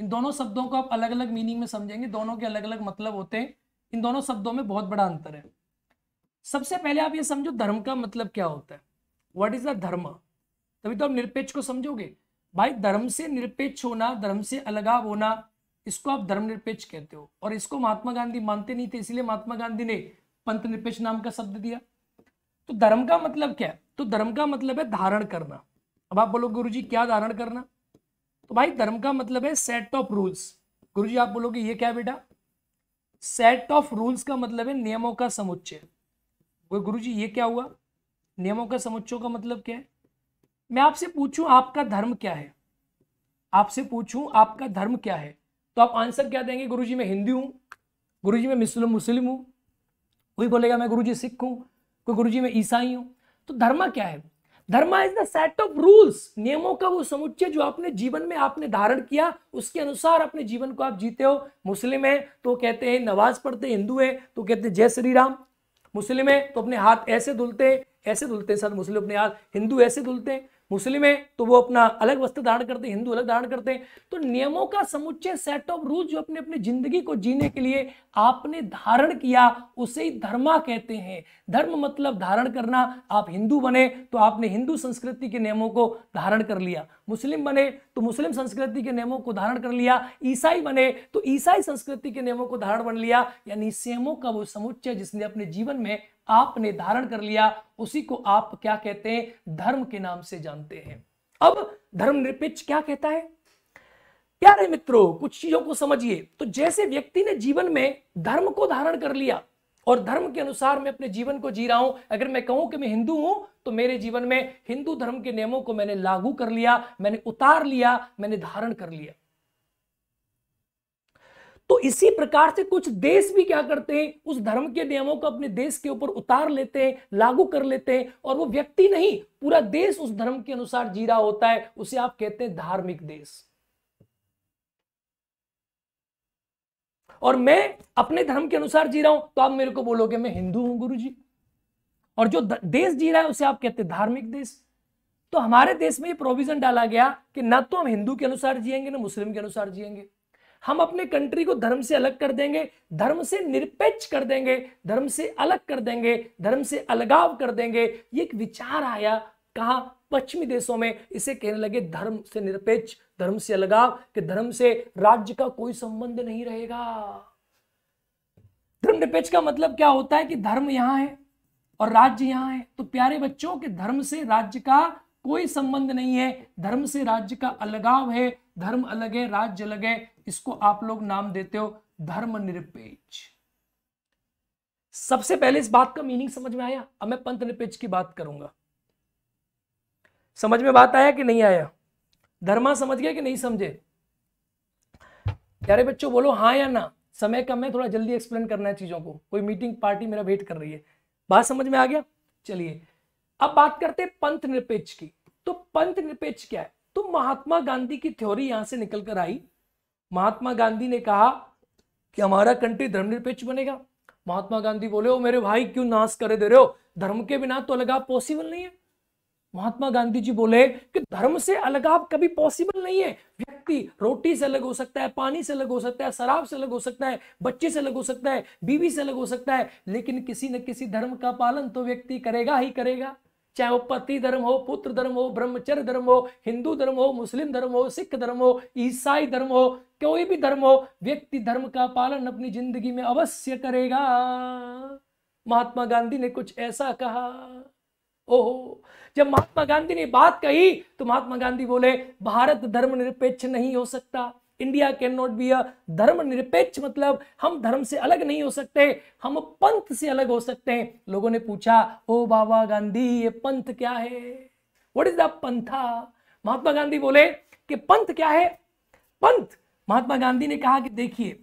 इन दोनों शब्दों को आप अलग अलग मीनिंग में समझेंगे दोनों के अलग अलग मतलब होते हैं इन दोनों शब्दों में बहुत बड़ा अंतर है सबसे पहले आप ये समझो धर्म का मतलब क्या होता है वट इज द धर्म तभी तो आप निरपेक्ष को समझोगे भाई धर्म से निरपेक्ष होना धर्म से अलगाव होना इसको आप धर्म निरपेक्ष कहते हो और इसको महात्मा गांधी मानते नहीं थे इसलिए महात्मा गांधी ने पंथ निरपेक्ष नाम का शब्द दिया तो धर्म का मतलब क्या है तो धर्म का मतलब है धारण करना अब आप बोलो गुरु जी क्या धारण करना तो भाई धर्म का मतलब है सेट ऑफ रूल्स गुरु जी आप बोलोगे ये क्या बेटा सेट ऑफ रूल्स का मतलब है नियमों का समुच्चय गुरु जी ये क्या हुआ नियमों का समुच्चय का मतलब क्या है मैं आपसे पूछूं आपका धर्म क्या है आपसे पूछूं आपका धर्म क्या है तो आप आंसर क्या देंगे गुरु जी मैं हूं हूँ जी मैं मुस्लिम मुस्लिम हूँ कोई बोलेगा मैं गुरु जी सिख हूं कोई गुरु जी मैं ईसाई हूँ तो धर्म क्या है dharma is the set of rules नियमों का वो समुच्चय जो आपने जीवन में आपने धारण किया उसके अनुसार अपने जीवन को आप जीते हो मुस्लिम है तो कहते हैं नवाज पढ़ते हिंदू है तो कहते हैं जय श्री राम मुस्लिम है तो अपने हाथ ऐसे धुलते हैं ऐसे धुलते हैं सर मुस्लिम अपने हाथ हिंदू ऐसे धुलते हैं मुस्लिम है तो वो अपना अलग वस्त्र धारण करते हैं हिंदू अलग धारण करते हैं तो नियमों का समुच्चय सेट ऑफ रूल जो अपने अपने जिंदगी को जीने के लिए आपने धारण किया उसे ही धर्मा कहते हैं धर्म मतलब धारण करना आप हिंदू बने तो आपने हिंदू संस्कृति के नियमों को धारण कर लिया मुस्लिम बने तो मुस्लिम संस्कृति के नियमों को धारण कर लिया ईसाई बने तो ईसाई संस्कृति के नियमों को धारण बन लिया यानी सेमों का वो समुच्चय जिसने अपने जीवन में आपने धारण कर लिया उसी को आप क्या कहते हैं धर्म के नाम से जानते हैं अब धर्मनिरपेक्ष क्या कहता है प्यारे मित्रों कुछ चीजों को समझिए तो जैसे व्यक्ति ने जीवन में धर्म को धारण कर लिया और धर्म के अनुसार मैं अपने जीवन को जी रहा हूं अगर मैं कहूं कि मैं हिंदू हूं तो मेरे जीवन में हिंदू धर्म के नियमों को मैंने लागू कर लिया मैंने उतार लिया मैंने धारण कर लिया तो इसी प्रकार से कुछ देश भी क्या करते हैं उस धर्म के नियमों को अपने देश के ऊपर उतार लेते हैं लागू कर लेते हैं और वो व्यक्ति नहीं पूरा देश उस धर्म के अनुसार जी रहा होता है उसे आप कहते हैं धार्मिक देश और मैं अपने धर्म के अनुसार जी रहा हूं तो आप मेरे को बोलोगे मैं हिंदू हूं गुरु जी और जो देश जी रहा है उसे आप कहते हैं धार्मिक देश तो हमारे देश में ये प्रोविजन डाला गया कि ना तो हम हिंदू के अनुसार जिएंगे ना मुस्लिम के अनुसार जिएंगे हम अपने कंट्री को धर्म से अलग कर देंगे धर्म से निरपेक्ष कर देंगे धर्म से अलग कर देंगे धर्म से अलगाव कर देंगे ये एक विचार आया कहा पश्चिमी देशों में इसे कहने लगे धर्म से निरपेक्ष धर्म से अलगाव कि धर्म से राज्य का कोई संबंध नहीं रहेगा धर्म निरपेक्ष का मतलब क्या होता है कि धर्म यहां है और राज्य यहां है तो प्यारे बच्चों के धर्म से राज्य का कोई संबंध नहीं है धर्म से राज्य का अलगाव है धर्म अलग है राज्य अलग है इसको आप लोग नाम देते हो धर्म निरपेक्ष सबसे पहले इस बात का मीनिंग समझ में आया अब मैं पंथ निरपेक्ष की बात करूंगा समझ में बात आया कि नहीं आया धर्मा समझ गया कि नहीं समझे प्यारे बच्चों बोलो हाँ या ना समय कम है थोड़ा जल्दी एक्सप्लेन करना है चीज़ों को कोई मीटिंग पार्टी मेरा वेट कर रही है बात समझ में आ गया चलिए अब बात करते हैं पंथ निरपेक्ष की तो पंथ निरपेक्ष क्या है तो महात्मा गांधी की थ्योरी यहां से निकल कर आई महात्मा गांधी ने कहा कि हमारा कंट्री धर्मनिरपेक्ष बनेगा महात्मा गांधी बोले ओ मेरे भाई क्यों नाश करे दे रहे हो धर्म के बिना तो अलग पॉसिबल नहीं है महात्मा गांधी जी बोले कि धर्म से अलगाव कभी पॉसिबल नहीं है व्यक्ति रोटी से अलग हो सकता है पानी से अलग हो सकता है शराब से अलग हो सकता है बच्चे से अलग हो सकता है बीवी से अलग हो सकता है लेकिन किसी न किसी धर्म का पालन तो व्यक्ति करेगा ही करेगा चाहे वो पति धर्म हो पुत्र धर्म हो ब्रह्मचर्य धर्म हो हिंदू धर्म हो मुस्लिम धर्म हो सिख धर्म हो ईसाई धर्म हो कोई भी धर्म हो व्यक्ति धर्म का पालन अपनी जिंदगी में अवश्य करेगा महात्मा गांधी ने कुछ ऐसा कहा ओहो जब महात्मा गांधी ने बात कही तो महात्मा गांधी बोले भारत धर्म निरपेक्ष नहीं हो सकता India can not be a निरपेक्ष मतलब हम धर्म से अलग नहीं हो सकते हम पंथ से अलग हो सकते हैं लोगों ने पूछा ओ बाबा गांधी ये पंथ क्या है वट इज द पंथा महात्मा गांधी बोले कि पंथ क्या है पंथ महात्मा गांधी ने कहा कि देखिए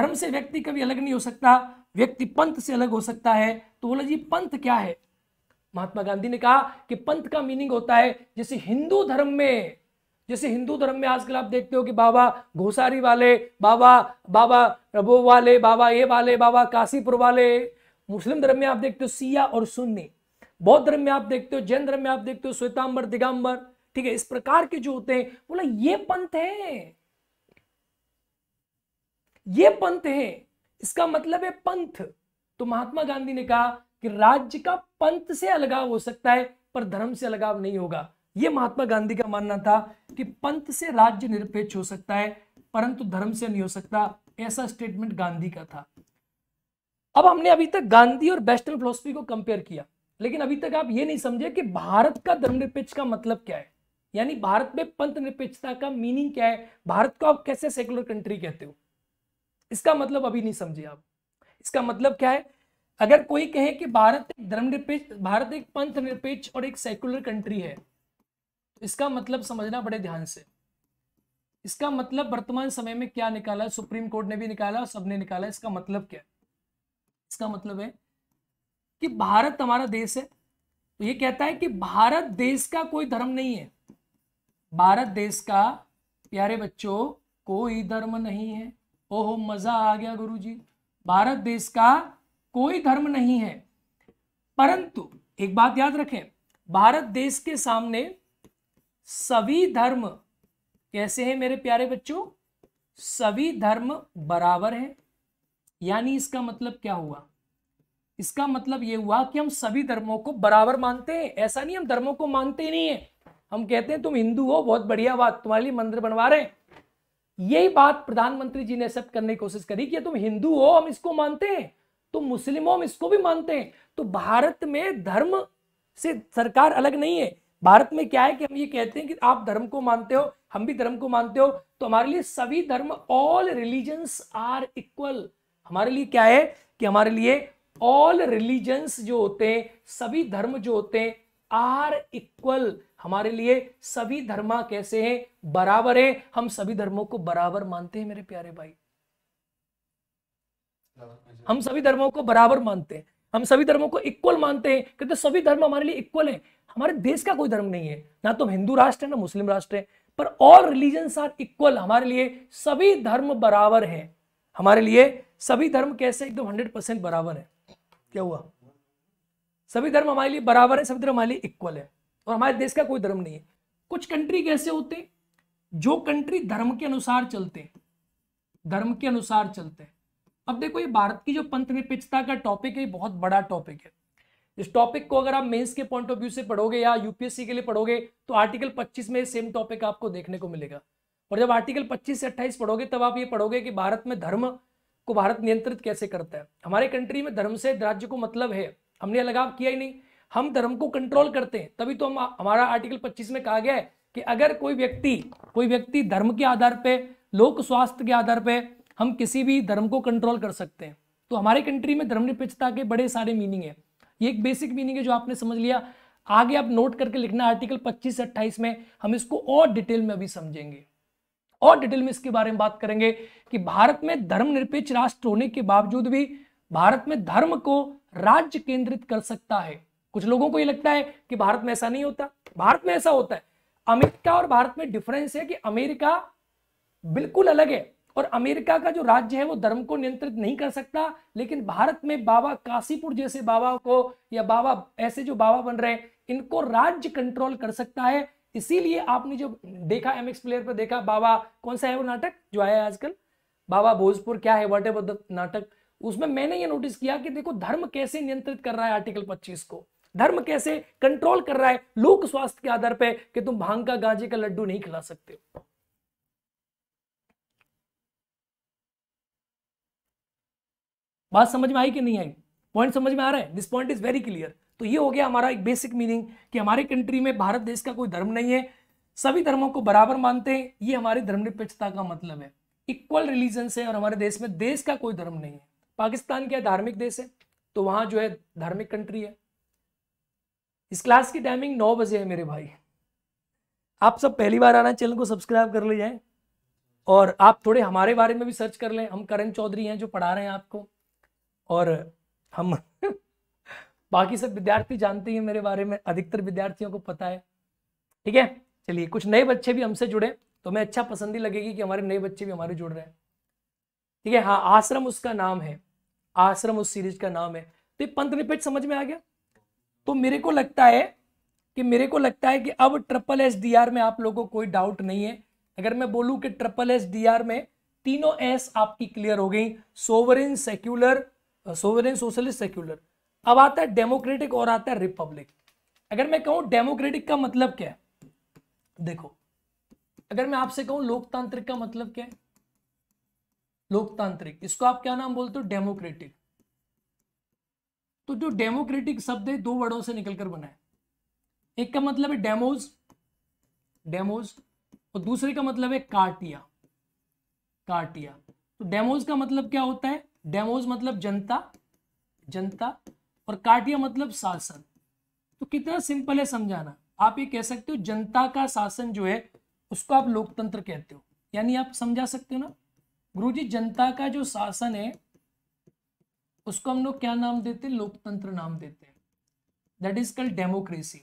धर्म से व्यक्ति कभी अलग नहीं हो सकता व्यक्ति पंथ से अलग हो सकता है तो बोला जी पंथ क्या है महात्मा गांधी ने कहा कि पंथ का मीनिंग होता है जैसे हिंदू धर्म में जैसे हिंदू धर्म में आजकल आप देखते हो कि बाबा घोसारी वाले बाबा बाबा रबो वाले बाबा ये वाले बाबा काशीपुर वाले मुस्लिम धर्म में आप देखते हो सिया और सुन्नी बौद्ध धर्म में आप देखते हो जैन धर्म में आप देखते हो श्वेतांबर दिगंबर ठीक है इस प्रकार के जो होते हैं बोला ये पंथ है ये पंथ है इसका मतलब है पंथ तो महात्मा गांधी ने कहा कि राज्य का पंथ से अलगाव हो सकता है पर धर्म से अलगाव नहीं होगा यह महात्मा गांधी का मानना था कि पंथ से राज्य निरपेक्ष हो सकता है परंतु धर्म से नहीं हो सकता ऐसा स्टेटमेंट गांधी का था अब हमने अभी तक गांधी और वेस्टर्न फिलोसफी को कंपेयर किया लेकिन अभी तक आप ये नहीं समझे कि भारत का धर्मनिरपेक्ष का मतलब क्या है यानी भारत में पंथ निरपेक्षता का मीनिंग क्या है भारत को आप कैसे सेकुलर कंट्री कहते हो इसका मतलब अभी नहीं समझे आप इसका मतलब क्या है अगर कोई कहे कि भारत एक धर्मनिरपेक्ष भारत एक पंथ निरपेक्ष और एक सेकुलर कंट्री है तो इसका मतलब समझना बड़े ध्यान से इसका मतलब वर्तमान समय में क्या निकाला है सुप्रीम कोर्ट ने भी निकाला और सबने निकाला इसका मतलब क्या इसका मतलब है कि भारत हमारा देश है तो ये कहता है कि भारत देश का कोई धर्म नहीं है भारत देश का प्यारे बच्चों कोई धर्म नहीं है ओहो मजा आ गया गुरुजी भारत देश का कोई धर्म नहीं है परंतु एक बात याद रखें भारत देश के सामने सभी धर्म कैसे हैं मेरे प्यारे बच्चों सभी धर्म बराबर हैं यानी इसका मतलब क्या हुआ इसका मतलब यह हुआ कि हम सभी धर्मों को बराबर मानते हैं ऐसा नहीं हम धर्मों को मानते ही नहीं है हम कहते हैं तुम हिंदू हो बहुत बढ़िया बात तुम्हारे लिए मंदिर बनवा रहे हैं यही बात प्रधानमंत्री जी ने एक्सेप्ट करने की कोशिश करी कि तुम हिंदू हो हम इसको मानते हैं तो मुस्लिमों इसको भी मानते हैं तो भारत में धर्म से सरकार अलग नहीं है भारत में क्या है कि हम ये कहते हैं कि आप धर्म को मानते हो हम भी धर्म को मानते हो तो हमारे लिए सभी धर्म ऑल रिलीजन्स आर इक्वल हमारे लिए क्या है कि हमारे लिए ऑल रिलीजन्स जो होते हैं सभी धर्म जो होते हैं आर इक्वल हमारे लिए सभी धर्मा कैसे हैं बराबर है हम सभी धर्मों को बराबर मानते हैं मेरे प्यारे भाई हम सभी धर्मों को बराबर मानते हैं हम सभी धर्मों को इक्वल मानते हैं कहते सभी धर्म हमारे लिए इक्वल है हमारे देश का कोई धर्म नहीं है ना तो हिंदू राष्ट्र है ना मुस्लिम राष्ट्र है पर ऑल रिलीजन आर इक्वल हमारे लिए सभी धर्म बराबर हैं हमारे लिए सभी धर्म कैसे एकदम हंड्रेड परसेंट बराबर है क्या हुआ सभी धर्म हमारे लिए बराबर है सभी धर्म हमारे लिए इक्वल है और हमारे देश का कोई धर्म नहीं है कुछ कंट्री कैसे होते जो कंट्री धर्म के अनुसार चलते धर्म के अनुसार चलते हैं अब देखो ये भारत की जो पंथ निरपेक्षता का टॉपिक है बहुत बड़ा टॉपिक है इस टॉपिक को अगर आप मेंस के पॉइंट ऑफ व्यू से पढ़ोगे या यूपीएससी के लिए पढ़ोगे तो आर्टिकल 25 में सेम टॉपिक आपको देखने को मिलेगा और जब आर्टिकल 25 से 28 पढ़ोगे तब आप ये पढ़ोगे कि भारत में धर्म को भारत नियंत्रित कैसे करता है हमारे कंट्री में धर्म से राज्य को मतलब है हमने लगाव किया ही नहीं हम धर्म को कंट्रोल करते हैं तभी तो हम हमारा आर्टिकल पच्चीस में कहा गया है कि अगर कोई व्यक्ति कोई व्यक्ति धर्म के आधार पर लोक स्वास्थ्य के आधार पर हम किसी भी धर्म को कंट्रोल कर सकते हैं तो हमारे कंट्री में धर्मनिरपेक्षता के बड़े सारे मीनिंग है ये एक बेसिक मीनिंग है जो आपने समझ लिया आगे आप नोट करके लिखना आर्टिकल 25 से 28 में हम इसको और डिटेल में अभी समझेंगे और डिटेल में इसके बारे में बात करेंगे कि भारत में धर्मनिरपेक्ष राष्ट्र होने के बावजूद भी भारत में धर्म को राज्य केंद्रित कर सकता है कुछ लोगों को ये लगता है कि भारत में ऐसा नहीं होता भारत में ऐसा होता है अमेरिका और भारत में डिफरेंस है कि अमेरिका बिल्कुल अलग है और अमेरिका का जो राज्य है वो धर्म को नियंत्रित नहीं कर सकता लेकिन भारत में बाबा काशीपुर जैसे बाबा को या बाबा ऐसे जो बाबा बन रहे हैं इनको राज्य कंट्रोल कर सकता है इसीलिए आपने जो देखा एमएक्स प्लेयर पर देखा बाबा कौन सा है वो नाटक जो आया आजकल बाबा भोजपुर क्या है वट एवर नाटक उसमें मैंने ये नोटिस किया कि देखो धर्म कैसे नियंत्रित कर रहा है आर्टिकल 25 को धर्म कैसे कंट्रोल कर रहा है लोक स्वास्थ्य के आधार पे कि तुम भांग का गांजे का लड्डू नहीं खिला सकते हो बात समझ में आई कि नहीं आई पॉइंट समझ में आ रहा है this point is very clear तो ये हो गया हमारा एक बेसिक मीनिंग कि हमारे कंट्री में भारत देश का कोई धर्म नहीं है सभी धर्मों को बराबर मानते हैं ये हमारी धर्मनिरपेक्षता का मतलब है इक्वल रिलीजन है और हमारे देश में देश का कोई धर्म नहीं है पाकिस्तान क्या धार्मिक देश है तो वहां जो है धार्मिक कंट्री है इस क्लास की टाइमिंग नौ बजे है मेरे भाई आप सब पहली बार आना चैनल को सब्सक्राइब कर ले जाए और आप थोड़े हमारे बारे में भी सर्च कर लें हम करण चौधरी हैं जो पढ़ा रहे हैं आपको और हम बाकी सब विद्यार्थी जानते हैं मेरे बारे में अधिकतर विद्यार्थियों को पता है ठीक है चलिए कुछ नए बच्चे भी हमसे जुड़े तो हमें अच्छा पसंदी लगेगी कि हमारे नए बच्चे भी हमारे जुड़ रहे हैं ठीक है हाँ आश्रम उसका नाम है आश्रम उस सीरीज का नाम है तो पंत पंथ समझ में आ गया तो मेरे को लगता है कि मेरे को लगता है कि अब ट्रिपल एस डी आर में आप लोगों को कोई डाउट नहीं है अगर मैं बोलूं कि ट्रिपल एस डी आर में तीनों एस आपकी क्लियर हो गई sovereign secular sovereign socialist secular अब आता है डेमोक्रेटिक और आता है रिपब्लिक अगर मैं कहूं डेमोक्रेटिक का मतलब क्या है देखो अगर मैं आपसे कहूं लोकतांत्रिक का मतलब क्या है लोकतांत्रिक इसको आप क्या नाम बोलते हो डेमोक्रेटिक तो जो डेमोक्रेटिक शब्द है दो वर्डों से निकलकर बना है एक का मतलब है डेमोज डेमोज और दूसरे का मतलब है कार्टिया कार्टिया तो डेमोज का मतलब क्या होता है डेमोज मतलब जनता जनता और कार्टिया मतलब शासन तो कितना सिंपल है समझाना आप ये कह सकते हो जनता का शासन जो है उसको आप लोकतंत्र कहते हो यानी आप समझा सकते हो ना गुरु जी जनता का जो शासन है उसको हम लोग क्या नाम देते लोकतंत्र नाम देते हैं दैट इज कल डेमोक्रेसी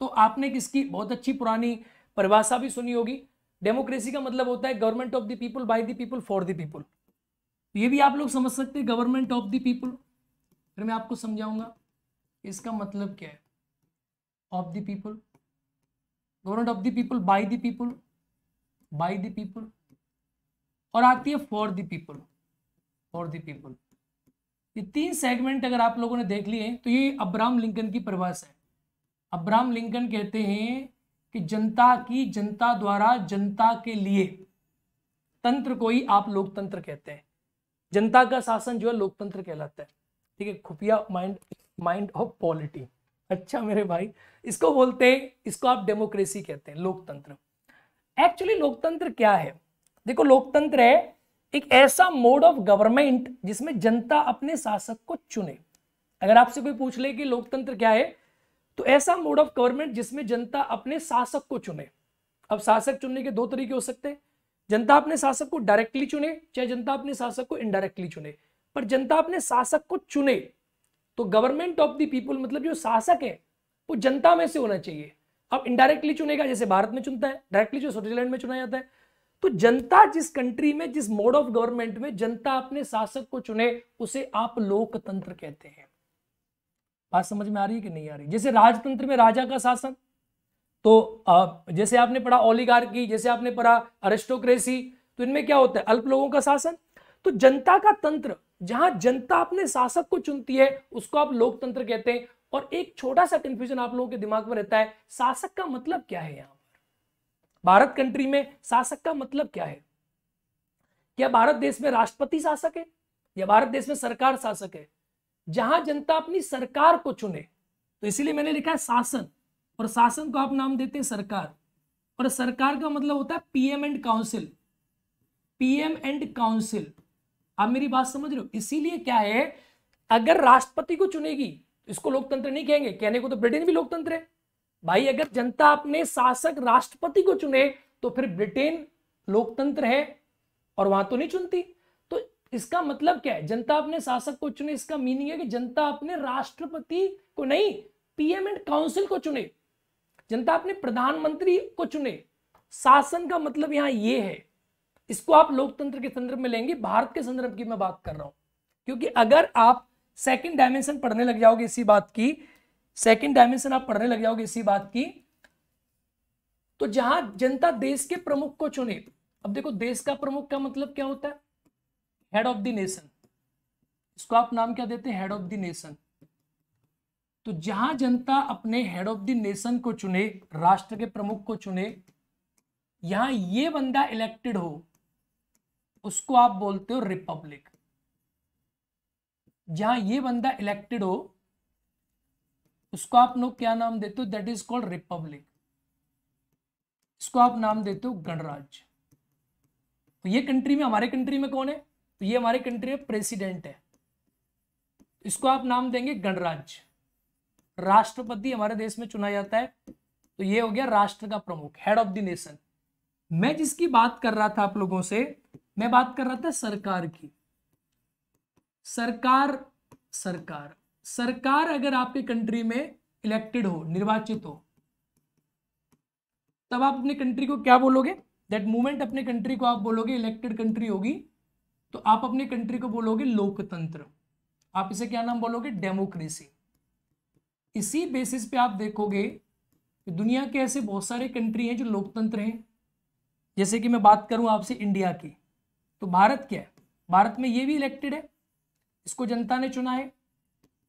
तो आपने किसकी बहुत अच्छी पुरानी परिभाषा भी सुनी होगी डेमोक्रेसी का मतलब होता है government of the people by the people for the people तो ये भी आप लोग समझ सकते हैं गवर्नमेंट ऑफ द पीपल फिर मैं आपको समझाऊंगा इसका मतलब क्या है of the people government of the people by the people by the people और आती है for the people for the people ये तीन सेगमेंट अगर आप लोगों ने देख लिए तो ये अब्राहम लिंकन की परिभाषा है अब्राहम लिंकन कहते हैं कि जनता की जनता द्वारा जनता के लिए तंत्र को ही आप लोकतंत्र कहते हैं जनता का शासन जो है लोकतंत्र कहलाता है ठीक है खुफिया माइंड माइंड ऑफ पॉलिटी अच्छा मेरे भाई इसको बोलते हैं इसको आप डेमोक्रेसी कहते हैं लोकतंत्र एक्चुअली लोकतंत्र क्या है देखो लोकतंत्र है एक ऐसा मोड ऑफ गवर्नमेंट जिसमें जनता अपने शासक को चुने अगर आपसे कोई पूछ ले कि लोकतंत्र क्या है तो ऐसा मोड ऑफ गवर्नमेंट जिसमें जनता अपने शासक को चुने अब शासक चुनने के दो तरीके हो सकते हैं जनता अपने शासक को डायरेक्टली चुने चाहे जनता अपने शासक को इनडायरेक्टली चुने पर जनता अपने शासक को चुने तो गवर्नमेंट ऑफ द पीपल मतलब जो शासक है वो जनता में से होना चाहिए अब इनडायरेक्टली चुनेगा जैसे भारत में चुनता है डायरेक्टली जो स्विट्जरलैंड में चुना जाता है तो जनता जिस कंट्री में जिस मोड ऑफ गवर्नमेंट में जनता अपने शासक को चुने उसे आप लोकतंत्र कहते हैं बात समझ में आ रही है कि नहीं आ रही जैसे राजतंत्र में राजा का शासन तो जैसे आपने पढ़ा ओलीगार्की जैसे आपने पढ़ा अरेस्टोक्रेसी तो इनमें क्या होता है अल्प लोगों का शासन तो जनता का तंत्र जहां जनता अपने शासक को चुनती है उसको आप लोकतंत्र कहते हैं और एक छोटा सा कंफ्यूजन आप लोगों के दिमाग में रहता है शासक का मतलब क्या है यहां पर भारत कंट्री में शासक का मतलब क्या है क्या भारत देश में राष्ट्रपति शासक है या भारत देश में सरकार शासक है जहां जनता अपनी सरकार को चुने तो इसीलिए मैंने लिखा है शासन प्रशासन शासन को आप नाम देते हैं सरकार और सरकार का मतलब होता है PM and council PM and council आप मेरी बात समझ रहे हो इसीलिए क्या है अगर राष्ट्रपति को चुनेगी इसको लोकतंत्र नहीं कहेंगे कहने को तो ब्रिटेन भी लोकतंत्र है भाई अगर जनता अपने शासक राष्ट्रपति को चुने तो फिर ब्रिटेन लोकतंत्र है और वहां तो नहीं चुनती तो इसका मतलब क्या है जनता अपने शासक को चुने इसका मीनिंग है कि जनता अपने राष्ट्रपति को नहीं पीएम एंड काउंसिल को चुने जनता अपने प्रधानमंत्री को चुने शासन का मतलब यहां ये है इसको आप लोकतंत्र के संदर्भ में लेंगे भारत के संदर्भ की मैं बात कर रहा हूं क्योंकि अगर आप सेकंड डायमेंशन पढ़ने लग जाओगे इसी बात की सेकंड डायमेंशन आप पढ़ने लग जाओगे इसी बात की तो जहां जनता देश के प्रमुख को चुने अब देखो देश का प्रमुख का मतलब क्या होता है हेड ऑफ द नेशन इसको आप नाम क्या देते हैं हेड ऑफ द नेशन तो जहां जनता अपने हेड ऑफ द नेशन को चुने राष्ट्र के प्रमुख को चुने यहां ये बंदा इलेक्टेड हो उसको आप बोलते हो रिपब्लिक जहां ये बंदा इलेक्टेड हो उसको आप लोग क्या नाम देते हो दैट इज कॉल्ड रिपब्लिक इसको आप नाम देते हो गणराज्य तो ये कंट्री में हमारे कंट्री में कौन है तो ये हमारे कंट्री में प्रेसिडेंट है इसको आप नाम देंगे गणराज्य राष्ट्रपति हमारे देश में चुना जाता है तो ये हो गया राष्ट्र का प्रमुख हेड ऑफ द नेशन मैं जिसकी बात कर रहा था आप लोगों से मैं बात कर रहा था सरकार की सरकार सरकार सरकार अगर आपके कंट्री में इलेक्टेड हो निर्वाचित हो तब आप अपने कंट्री को क्या बोलोगे दैट मूवमेंट अपने कंट्री को आप बोलोगे इलेक्टेड कंट्री होगी तो आप अपने कंट्री को बोलोगे लोकतंत्र आप इसे क्या नाम बोलोगे डेमोक्रेसी इसी बेसिस पे आप देखोगे कि दुनिया के ऐसे बहुत सारे कंट्री हैं जो लोकतंत्र हैं जैसे कि मैं बात करूं आपसे इंडिया की तो भारत क्या है भारत में ये भी इलेक्टेड है इसको जनता ने चुना है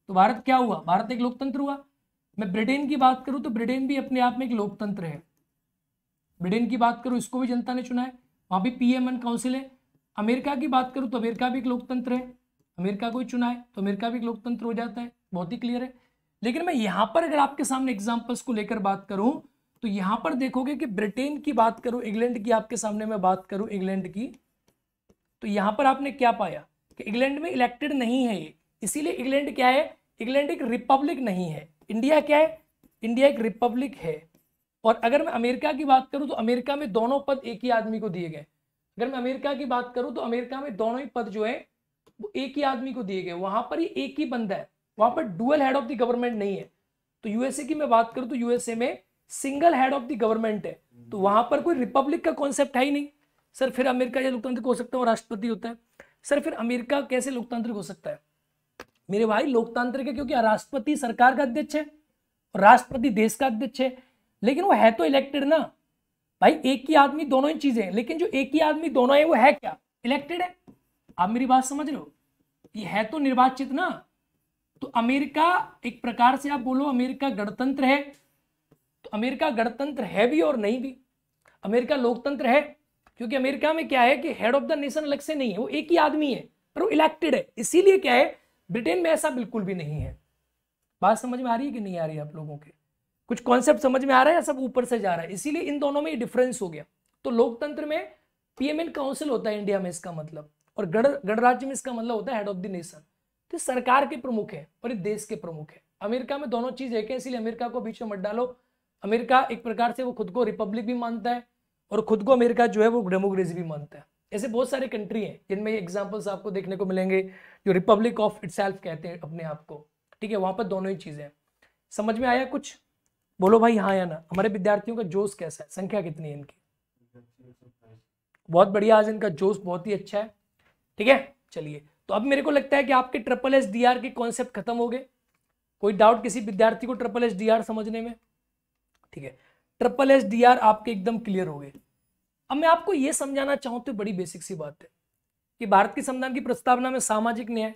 तो भारत क्या हुआ भारत एक लोकतंत्र हुआ मैं ब्रिटेन की बात करूं तो ब्रिटेन भी अपने आप में एक लोकतंत्र है ब्रिटेन की बात करूं इसको भी जनता ने चुना है वहाँ भी पी एम एन काउंसिल है अमेरिका की बात करूँ तो अमेरिका भी एक लोकतंत्र है अमेरिका को ही चुना है तो अमेरिका भी एक लोकतंत्र हो जाता है बहुत ही क्लियर है लेकिन मैं यहां पर अगर आपके सामने एग्जाम्पल्स को लेकर बात करूं तो यहां पर देखोगे कि ब्रिटेन की बात करूं इंग्लैंड की आपके सामने मैं बात करूं इंग्लैंड की तो यहां पर आपने क्या पाया कि इंग्लैंड में इलेक्टेड नहीं है ये इसीलिए इंग्लैंड क्या है इंग्लैंड एक रिपब्लिक नहीं है इंडिया क्या है इंडिया एक रिपब्लिक है और अगर मैं अमेरिका की बात करूं तो अमेरिका में दोनों पद एक ही आदमी को दिए गए अगर मैं अमेरिका की बात करूं तो अमेरिका में दोनों ही पद जो है वो एक ही आदमी को दिए गए वहां पर ही एक ही बंदा है वहां पर dual head of the government नहीं है तो यूएसए की मैं बात करूं तो यूएसए में single head of the government है तो वहां पर कोई रिपब्लिक का कॉन्सेप्ट है ही नहीं सर फिर अमेरिका या लोकतांत्रिक हो सकता है राष्ट्रपति होता है सर फिर अमेरिका कैसे लोकतांत्रिक हो सकता है मेरे भाई लोकतांत्रिक है क्योंकि राष्ट्रपति सरकार का अध्यक्ष है राष्ट्रपति देश का अध्यक्ष है लेकिन वो है तो इलेक्टेड ना भाई एक ही आदमी दोनों ही चीजें हैं लेकिन जो एक ही आदमी दोनों है वो है क्या इलेक्टेड है आप मेरी बात समझ रहे हो ये है तो निर्वाचित ना तो अमेरिका एक प्रकार से आप बोलो अमेरिका गणतंत्र है तो अमेरिका गणतंत्र है भी और नहीं भी अमेरिका लोकतंत्र है क्योंकि अमेरिका में क्या है कि हेड ऑफ द नेशन अलग से नहीं है वो एक ही आदमी है पर वो इलेक्टेड है इसीलिए क्या है ब्रिटेन में ऐसा बिल्कुल भी नहीं है बात समझ में आ रही है कि नहीं आ रही है आप लोगों के कुछ कॉन्सेप्ट समझ में आ रहा है या सब ऊपर से जा रहा है इसीलिए इन दोनों में डिफरेंस हो गया तो लोकतंत्र में पीएमएन काउंसिल होता है इंडिया में इसका मतलब और गणराज्य में इसका मतलब होता है हेड ऑफ द नेशन कि सरकार के प्रमुख है और ये देश के प्रमुख है अमेरिका में दोनों चीज एक है इसलिए अमेरिका को बीच में मत डालो अमेरिका एक प्रकार से वो खुद को रिपब्लिक भी मानता है और खुद को अमेरिका जो है वो डेमोक्रेसी भी मानता है ऐसे बहुत सारे कंट्री हैं जिनमें एग्जाम्पल्स आपको देखने को मिलेंगे जो रिपब्लिक ऑफ इट कहते हैं अपने आप को ठीक है वहां पर दोनों ही चीज़ें समझ में आया कुछ बोलो भाई हाँ या ना हमारे विद्यार्थियों का जोश कैसा है संख्या कितनी है इनकी बहुत बढ़िया आज इनका जोश बहुत ही अच्छा है ठीक है चलिए तो अब मेरे को लगता है कि आपके ट्रिपल एस डी आर के कॉन्सेप्ट खत्म हो गए कोई डाउट किसी विद्यार्थी को ट्रिपल एस डी आर समझने में ठीक है ट्रिपल एस डी आर आपके एकदम क्लियर हो गए अब मैं आपको यह समझाना चाहूं तो बड़ी बेसिक सी बात है कि भारत के संविधान की प्रस्तावना में सामाजिक न्याय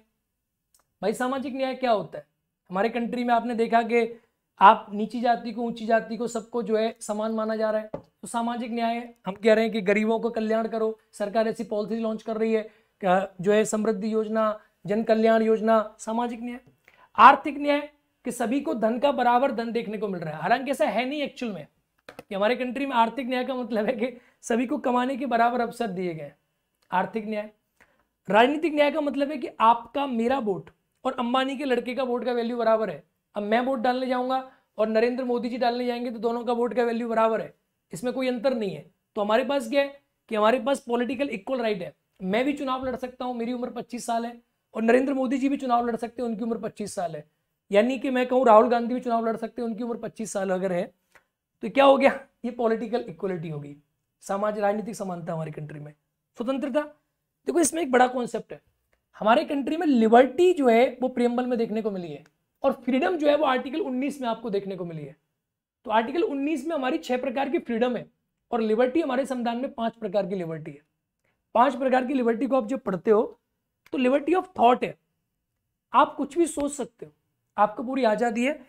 भाई सामाजिक न्याय क्या होता है हमारे कंट्री में आपने देखा कि आप नीची जाति को ऊंची जाति को सबको जो है समान माना जा रहा है तो सामाजिक न्याय हम कह रहे हैं कि गरीबों को कल्याण करो सरकार ऐसी पॉलिसी लॉन्च कर रही है जो है समृद्धि योजना जन कल्याण योजना सामाजिक न्याय आर्थिक न्याय कि सभी को धन का बराबर धन देखने को मिल रहा है हालांकि ऐसा है नहीं एक्चुअल में कि हमारे कंट्री में आर्थिक न्याय का मतलब है कि सभी को कमाने के बराबर अवसर दिए गए आर्थिक न्याय राजनीतिक न्याय का मतलब है कि आपका मेरा वोट और अंबानी के लड़के का वोट का वैल्यू बराबर है अब मैं वोट डालने जाऊंगा और नरेंद्र मोदी जी डालने जाएंगे तो दोनों का वोट का वैल्यू बराबर है इसमें कोई अंतर नहीं है तो हमारे पास क्या है कि हमारे पास पॉलिटिकल इक्वल राइट है मैं भी चुनाव लड़ सकता हूँ मेरी उम्र पच्चीस साल है और नरेंद्र मोदी जी भी चुनाव लड़ सकते हैं उनकी उम्र पच्चीस साल है यानी कि मैं कहूँ राहुल गांधी भी चुनाव लड़ सकते हैं उनकी उम्र पच्चीस साल अगर है तो क्या हो गया ये पॉलिटिकल इक्वलिटी होगी सामाजिक राजनीतिक समानता हमारी कंट्री में स्वतंत्रता देखो इसमें एक बड़ा कॉन्सेप्ट है हमारे कंट्री में लिबर्टी जो है वो प्रियम्बल में देखने को मिली है और फ्रीडम जो है वो आर्टिकल उन्नीस में आपको देखने को मिली है तो आर्टिकल उन्नीस में हमारी छह प्रकार की फ्रीडम है और लिबर्टी हमारे संविधान में पांच प्रकार की लिबर्टी है पांच प्रकार की लिबर्टी को आप जब पढ़ते हो तो लिबर्टी ऑफ थॉट है आप कुछ भी सोच सकते हो आपको पूरी आज़ादी है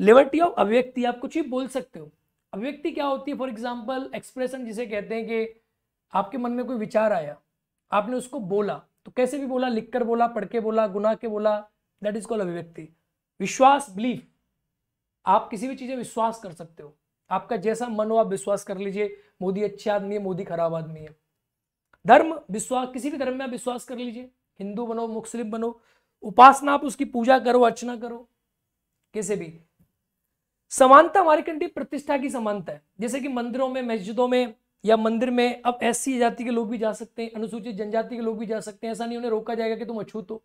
लिबर्टी ऑफ अभिव्यक्ति आप कुछ भी बोल सकते हो अभिव्यक्ति क्या होती है फॉर एग्जाम्पल एक्सप्रेशन जिसे कहते हैं कि आपके मन में कोई विचार आया आपने उसको बोला तो कैसे भी बोला लिख कर बोला पढ़ के बोला गुना के बोला दैट इज कॉल्ड अभिव्यक्ति विश्वास बिलीफ आप किसी भी चीज़ें विश्वास कर सकते हो आपका जैसा मन हो आप विश्वास कर लीजिए मोदी अच्छे आदमी है मोदी खराब आदमी है धर्म विश्वास किसी भी धर्म में आप विश्वास कर लीजिए हिंदू बनो मुस्लिम बनो उपासना आप उसकी पूजा करो अर्चना करो कैसे भी समानता हमारी कंट्री प्रतिष्ठा की समानता है जैसे कि मंदिरों में मस्जिदों में या मंदिर में अब ऐसी जाति के लोग भी जा सकते हैं अनुसूचित जनजाति के लोग भी जा सकते हैं ऐसा नहीं उन्हें रोका जाएगा कि तुम अछूत हो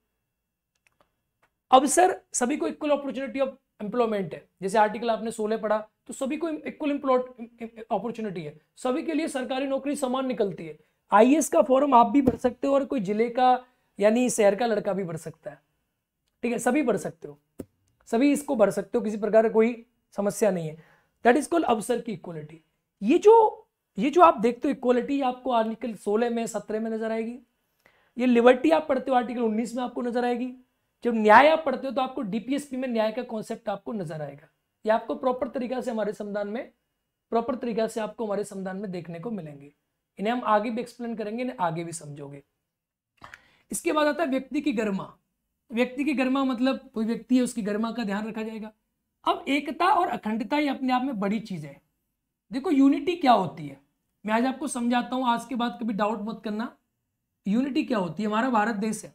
अवसर सभी को इक्वल अपॉर्चुनिटी ऑफ एम्प्लॉयमेंट है जैसे आर्टिकल आपने सोलह पढ़ा तो सभी को इक्वल अपॉर्चुनिटी है सभी के लिए सरकारी नौकरी समान निकलती है आई का फॉर्म आप भी भर सकते हो और कोई जिले का यानी शहर का लड़का भी भर सकता है ठीक है सभी भर सकते हो सभी इसको भर सकते हो किसी प्रकार कोई समस्या नहीं है दैट इज कॉल्ड अवसर की इक्वलिटी ये जो ये जो आप देखते हो इक्वलिटी आपको आर्टिकल 16 में 17 में नजर आएगी ये लिबर्टी आप पढ़ते हो आर्टिकल 19 में आपको नजर आएगी जब न्याय आप पढ़ते हो तो आपको डीपीएसपी में न्याय का कॉन्सेप्ट आपको नजर आएगा ये आपको प्रॉपर तरीका से हमारे संविधान में प्रॉपर तरीका से आपको हमारे संविधान में देखने को मिलेंगे इन्हें हम आगे भी एक्सप्लेन करेंगे इन्हें आगे भी समझोगे इसके बाद आता है व्यक्ति की गरिमा व्यक्ति की गरिमा मतलब कोई व्यक्ति है उसकी गरिमा का ध्यान रखा जाएगा अब एकता और अखंडता ही अपने आप में बड़ी चीज़ है देखो यूनिटी क्या होती है मैं आज आपको समझाता हूँ आज के बाद कभी डाउट मत करना यूनिटी क्या होती है हमारा भारत देश है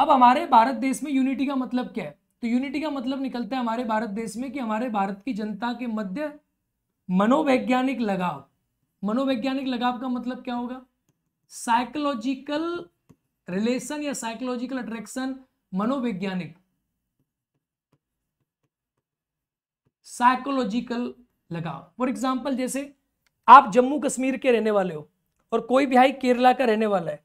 अब हमारे भारत देश में यूनिटी का मतलब क्या है तो यूनिटी का मतलब निकलता है हमारे भारत देश में कि हमारे भारत की जनता के मध्य मनोवैज्ञानिक लगाव मनोवैज्ञानिक लगाव का मतलब क्या होगा साइकोलॉजिकल रिलेशन या साइकोलॉजिकल अट्रैक्शन मनोवैज्ञानिक साइकोलॉजिकल लगाव फॉर एग्जाम्पल जैसे आप जम्मू कश्मीर के रहने वाले हो और कोई भी भाई केरला का रहने वाला है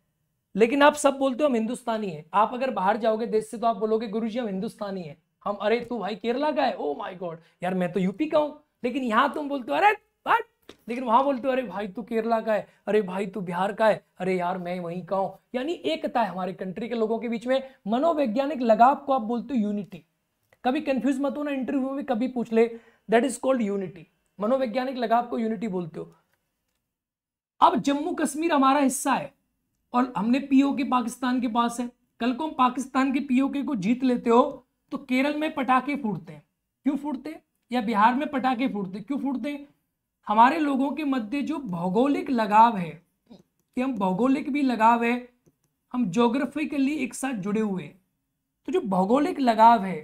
लेकिन आप सब बोलते हो हम हिंदुस्तानी हैं आप अगर बाहर जाओगे देश से तो आप बोलोगे गुरु जी हम हिंदुस्तानी हैं हम अरे तू भाई केरला का है ओ माई गॉड यार मैं तो यूपी का हूं लेकिन यहां तुम बोलते हो अरे बट लेकिन वहां बोलते हो अरे भाई तू केरला का है अरे भाई तू बिहार का है अरे यार मैं वहीं का हूं यानी एकता है हमारे कंट्री के लोगों के बीच में मनोवैज्ञानिक लगाव को आप बोलते हो यूनिटी कभी कंफ्यूज मत हो ना इंटरव्यू में कभी पूछ ले दैट इज कॉल्ड यूनिटी मनोवैज्ञानिक लगाव को यूनिटी बोलते हो अब जम्मू कश्मीर हमारा हिस्सा है और हमने पीओ के पाकिस्तान के पास है कल को हम पाकिस्तान के पीओके को जीत लेते हो तो केरल में पटाखे फूटते हैं क्यों फूटते हैं या बिहार में पटाखे फूटते क्यों फूटते हैं हमारे लोगों के मध्य जो भौगोलिक लगाव है कि हम भौगोलिक भी लगाव है हम जोग्राफिकली एक साथ जुड़े हुए हैं तो जो भौगोलिक लगाव है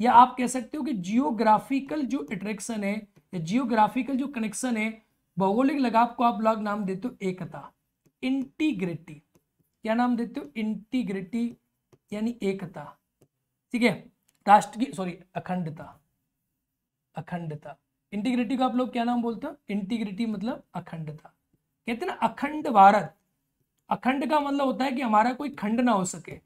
या आप कह सकते हो कि जियोग्राफिकल जो अट्रैक्शन है या जियोग्राफिकल जो कनेक्शन है भौगोलिक लगाव को आप लोग नाम देते हो एकता इंटीग्रिटी क्या नाम देते हो इंटीग्रिटी यानी एकता ठीक है राष्ट्र की सॉरी अखंडता अखंडता इंटीग्रिटी को आप लोग क्या नाम बोलते हो इंटीग्रिटी मतलब अखंडता कहते ना अखंड भारत अखंड का मतलब होता है कि हमारा कोई खंड ना हो सके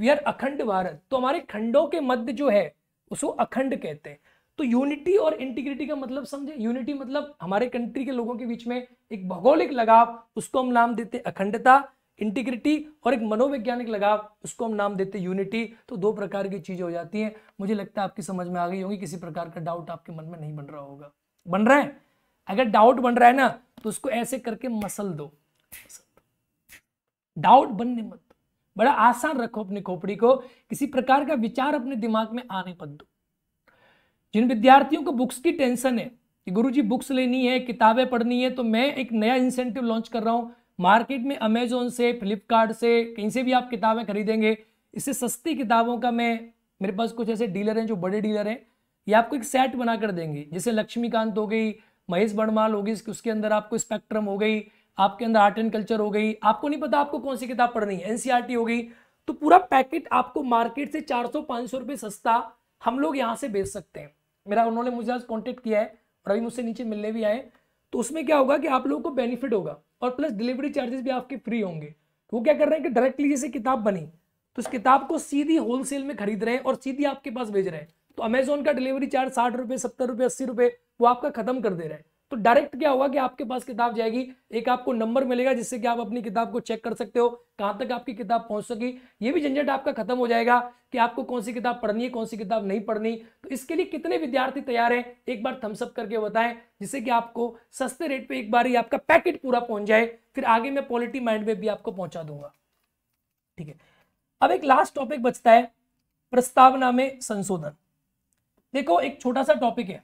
वी आर अखंड भारत तो हमारे खंडों के मध्य जो है उसको अखंड कहते हैं तो यूनिटी और इंटीग्रिटी का मतलब समझे यूनिटी मतलब हमारे कंट्री के लोगों के बीच में एक भौगोलिक लगाव उसको हम नाम देते अखंडता इंटीग्रिटी और एक मनोवैज्ञानिक लगाव उसको हम नाम देते यूनिटी तो दो प्रकार की चीज़ें हो जाती हैं मुझे लगता है आपकी समझ में आ गई होगी किसी प्रकार का डाउट आपके मन में नहीं बन रहा होगा बन रहा है अगर डाउट बन रहा है ना तो उसको ऐसे करके मसल दो डाउट बनने मत बड़ा आसान रखो अपनी खोपड़ी को किसी प्रकार का विचार अपने दिमाग में आने मत दो जिन विद्यार्थियों को बुक्स की टेंशन है कि गुरुजी बुक्स लेनी है किताबें पढ़नी है तो मैं एक नया इंसेंटिव लॉन्च कर रहा हूं मार्केट में अमेजोन से फ्लिपकार्ट से कहीं से भी आप किताबें खरीदेंगे इससे सस्ती किताबों का मैं मेरे पास कुछ ऐसे डीलर हैं जो बड़े डीलर हैं ये आपको एक सेट बना कर देंगे जैसे लक्ष्मीकांत हो गई महेश बड़माल हो गई उसके अंदर आपको स्पेक्ट्रम हो गई आपके अंदर आर्ट एंड कल्चर हो गई आपको नहीं पता आपको कौन सी किताब पढ़नी है एनसीईआरटी e हो गई तो पूरा पैकेट आपको मार्केट से पाँच सौ रुपए सस्ता हम लोग यहाँ से बेच सकते हैं मेरा उन्होंने मुझे आज कॉन्टेक्ट किया है और अभी मुझसे नीचे मिलने भी आए तो उसमें क्या होगा कि आप लोगों को बेनिफिट होगा और प्लस डिलीवरी चार्जेस भी आपके फ्री होंगे तो वो क्या कर रहे हैं कि डायरेक्टली जैसे किताब बनी तो उस किताब को सीधी होलसेल में खरीद रहे हैं और सीधी आपके पास भेज रहे हैं तो अमेजोन का डिलीवरी चार्ज साठ रुपये सत्तर रुपये अस्सी रुपये वो आपका खत्म कर दे रहा है तो डायरेक्ट क्या होगा कि आपके पास किताब जाएगी एक आपको नंबर मिलेगा जिससे कि आप अपनी किताब को चेक कर सकते हो कहां तक आपकी किताब पहुंच सकी ये भी झंझट आपका खत्म हो जाएगा कि आपको कौन सी किताब पढ़नी है कौन सी किताब नहीं पढ़नी तो इसके लिए कितने विद्यार्थी तैयार हैं एक बार थम्सअप करके बताएं जिससे कि आपको सस्ते रेट पर एक बार ही आपका पैकेट पूरा पहुंच जाए फिर आगे मैं पॉलिटी माइंड में भी आपको पहुंचा दूंगा ठीक है अब एक लास्ट टॉपिक बचता है प्रस्तावना में संशोधन देखो एक छोटा सा टॉपिक है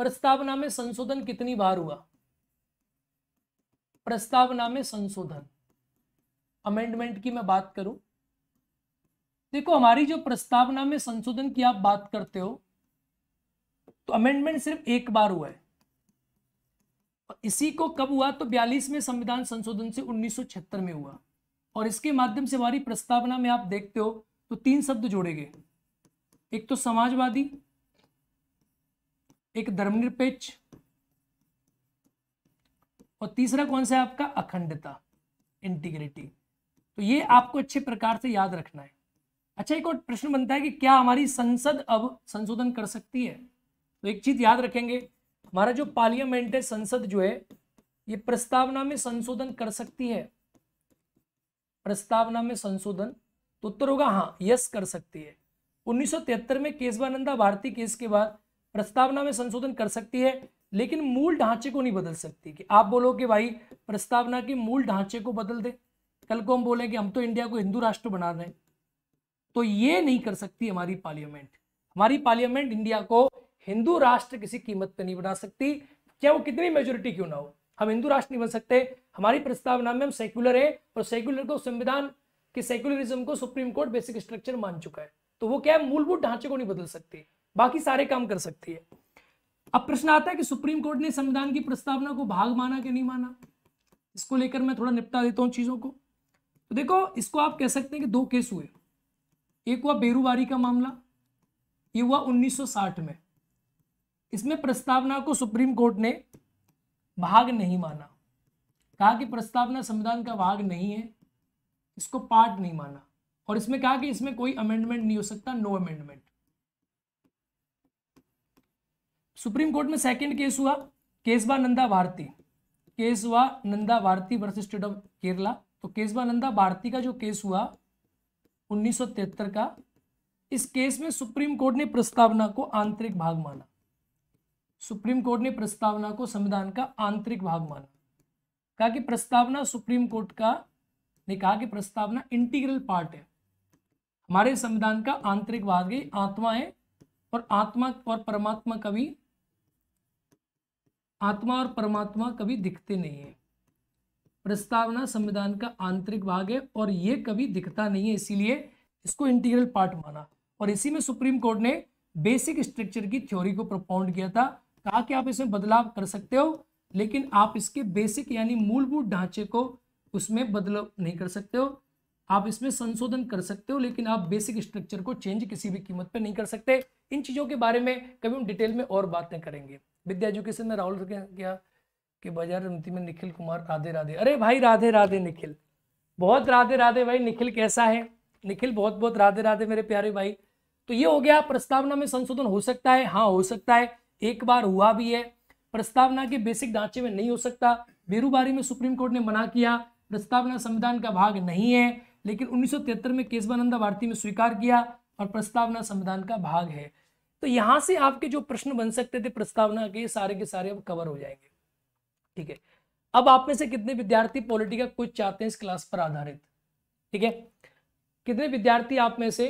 प्रस्तावना में संशोधन कितनी बार हुआ प्रस्तावना में संशोधन अमेंडमेंट की मैं बात करूं देखो हमारी जो प्रस्तावना में संशोधन की आप बात करते हो तो अमेंडमेंट सिर्फ एक बार हुआ है इसी को कब हुआ तो बयालीस में संविधान संशोधन से उन्नीस में हुआ और इसके माध्यम से हमारी प्रस्तावना में आप देखते हो तो तीन शब्द जोड़े गए एक तो समाजवादी एक धर्मनिरपेक्ष और तीसरा कौन सा है आपका अखंडता इंटीग्रिटी तो ये आपको अच्छे प्रकार से याद रखना है अच्छा एक और प्रश्न बनता है कि क्या हमारी संसद अब संशोधन कर सकती है तो एक चीज याद रखेंगे हमारा जो पार्लियामेंट है संसद जो है ये प्रस्तावना में संशोधन कर सकती है प्रस्तावना में संशोधन तो उत्तर होगा हाँ यस कर सकती है उन्नीस में केशवानंदा भारती केस के बाद प्रस्तावना में संशोधन कर सकती है लेकिन मूल ढांचे को नहीं बदल सकती कि आप बोलो कि भाई प्रस्तावना के मूल ढांचे को बदल दे कल को हम बोले कि हम तो इंडिया को हिंदू राष्ट्र बना रहे हैं तो ये नहीं कर सकती हमारी पार्लियामेंट हमारी पार्लियामेंट इंडिया को हिंदू राष्ट्र किसी कीमत पर नहीं बना सकती चाहे वो कितनी मेजोरिटी क्यों ना हो हम हिंदू राष्ट्र नहीं बन सकते हमारी प्रस्तावना में हम सेक्युलर हैं और सेक्युलर को संविधान के सेक्युलरिज्म को सुप्रीम कोर्ट बेसिक स्ट्रक्चर मान चुका है तो वो क्या है मूलभूत ढांचे को नहीं बदल सकती बाकी सारे काम कर सकती है अब प्रश्न आता है कि सुप्रीम कोर्ट ने संविधान की प्रस्तावना को भाग माना कि नहीं माना इसको लेकर मैं थोड़ा निपटा देता हूँ चीज़ों को तो देखो इसको आप कह सकते हैं कि दो केस हुए एक हुआ बेरोबारी का मामला ये हुआ 1960 में इसमें प्रस्तावना को सुप्रीम कोर्ट ने भाग नहीं माना कहा कि प्रस्तावना संविधान का भाग नहीं है इसको पार्ट नहीं माना और इसमें कहा कि इसमें कोई अमेंडमेंट नहीं हो सकता नो अमेंडमेंट सुप्रीम कोर्ट में सेकंड केस हुआ Nanda Bharati Nanda Bharati versus state of Kerala तो नंदा भारती का जो केस हुआ उन्नीस का इस केस में सुप्रीम कोर्ट ने प्रस्तावना को आंतरिक भाग माना सुप्रीम कोर्ट ने प्रस्तावना को संविधान का आंतरिक भाग माना कहा कि प्रस्तावना सुप्रीम कोर्ट का ने कहा कि प्रस्तावना इंटीग्रल पार्ट है हमारे संविधान का आंतरिक भाग है आत्मा है और आत्मा और परमात्मा भी आत्मा और परमात्मा कभी दिखते नहीं है प्रस्तावना संविधान का आंतरिक भाग है और ये कभी दिखता नहीं है इसीलिए इसको इंटीग्रल पार्ट माना और इसी में सुप्रीम कोर्ट ने बेसिक स्ट्रक्चर की थ्योरी को प्रपाउंड किया था कहा कि आप इसमें बदलाव कर सकते हो लेकिन आप इसके बेसिक यानी मूलभूत ढांचे को उसमें बदलाव नहीं कर सकते हो आप इसमें संशोधन कर सकते हो लेकिन आप बेसिक स्ट्रक्चर को चेंज किसी भी कीमत पर नहीं कर सकते इन चीज़ों के बारे में कभी हम डिटेल में और बातें करेंगे विद्या एजुकेशन में राहुल क्या क्या कि बाजार समिति में निखिल कुमार राधे राधे अरे भाई राधे राधे निखिल बहुत राधे राधे भाई निखिल कैसा है निखिल बहुत बहुत राधे राधे मेरे प्यारे भाई तो ये हो गया प्रस्तावना में संशोधन हो सकता है हाँ हो सकता है एक बार हुआ भी है प्रस्तावना के बेसिक ढांचे में नहीं हो सकता बेरूबारी में सुप्रीम कोर्ट ने मना किया प्रस्तावना संविधान का भाग नहीं है लेकिन उन्नीस में केशवानंदा भारती में स्वीकार किया और प्रस्तावना संविधान का भाग है तो यहां से आपके जो प्रश्न बन सकते थे प्रस्तावना के सारे के सारे अब कवर हो जाएंगे ठीक है अब आप में से कितने विद्यार्थी पॉलिटिकल कुछ चाहते हैं इस क्लास पर आधारित ठीक है कितने विद्यार्थी आप में से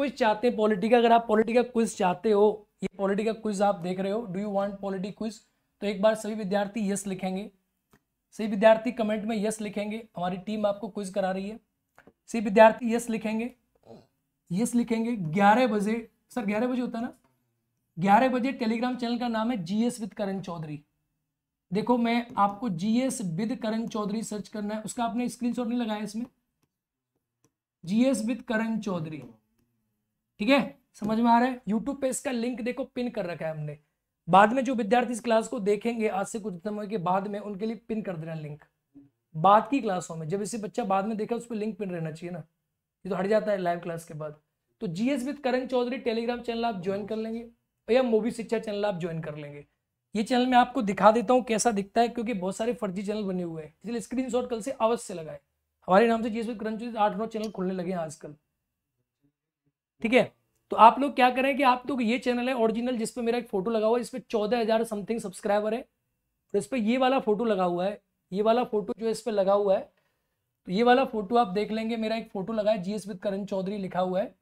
कुछ चाहते हैं का अगर आप का क्विज चाहते हो ये पॉलिटिकल क्विज आप देख रहे हो do you want polity quiz तो एक बार सभी विद्यार्थी यस लिखेंगे सभी विद्यार्थी कमेंट में यस लिखेंगे हमारी टीम आपको क्विज करा रही है सभी विद्यार्थी यस लिखेंगे यस लिखेंगे ग्यारह बजे सर ग्यारह बजे होता है ना ग्यारह बजे टेलीग्राम चैनल का नाम है जीएस विद करण चौधरी देखो मैं आपको GS with Karan Chaudhary search करना है उसका आपने स्क्रीनशॉट नहीं लगाया इसमें जीएस विद करण चौधरी ठीक है समझ में आ रहा है यूट्यूब पे इसका लिंक देखो पिन कर रखा है हमने बाद में जो विद्यार्थी इस क्लास को देखेंगे आज से कुछ समय के बाद में उनके लिए पिन कर देना लिंक बाद की क्लासों में जब इसे बच्चा बाद में देखा उस पर लिंक पिन रहना चाहिए ना ये तो हट जाता है लाइव क्लास के बाद तो GS with Karan Chaudhary Telegram channel आप ज्वाइन कर लेंगे या मूवी शिक्षा चैनल आप ज्वाइन कर लेंगे ये चैनल मैं आपको दिखा देता हूँ कैसा दिखता है क्योंकि बहुत सारे फर्जी चैनल बने हुए हैं इसलिए स्क्रीन कल से अवश्य लगाए हमारे नाम से जीएस विद करण चौधरी आठ नौ चैनल खुलने लगे हैं आजकल ठीक है तो आप लोग क्या करें कि आप तो ये चैनल है ओरिजिनल जिसपे मेरा एक फोटो लगा हुआ है इसपे चौदह हजार समथिंग सब्सक्राइबर है और इस पर ये वाला फोटो लगा हुआ है ये वाला फोटो जो इस पर लगा हुआ है तो ये वाला फोटो आप देख लेंगे मेरा एक फोटो लगा है जीएस विद करण चौधरी लिखा हुआ है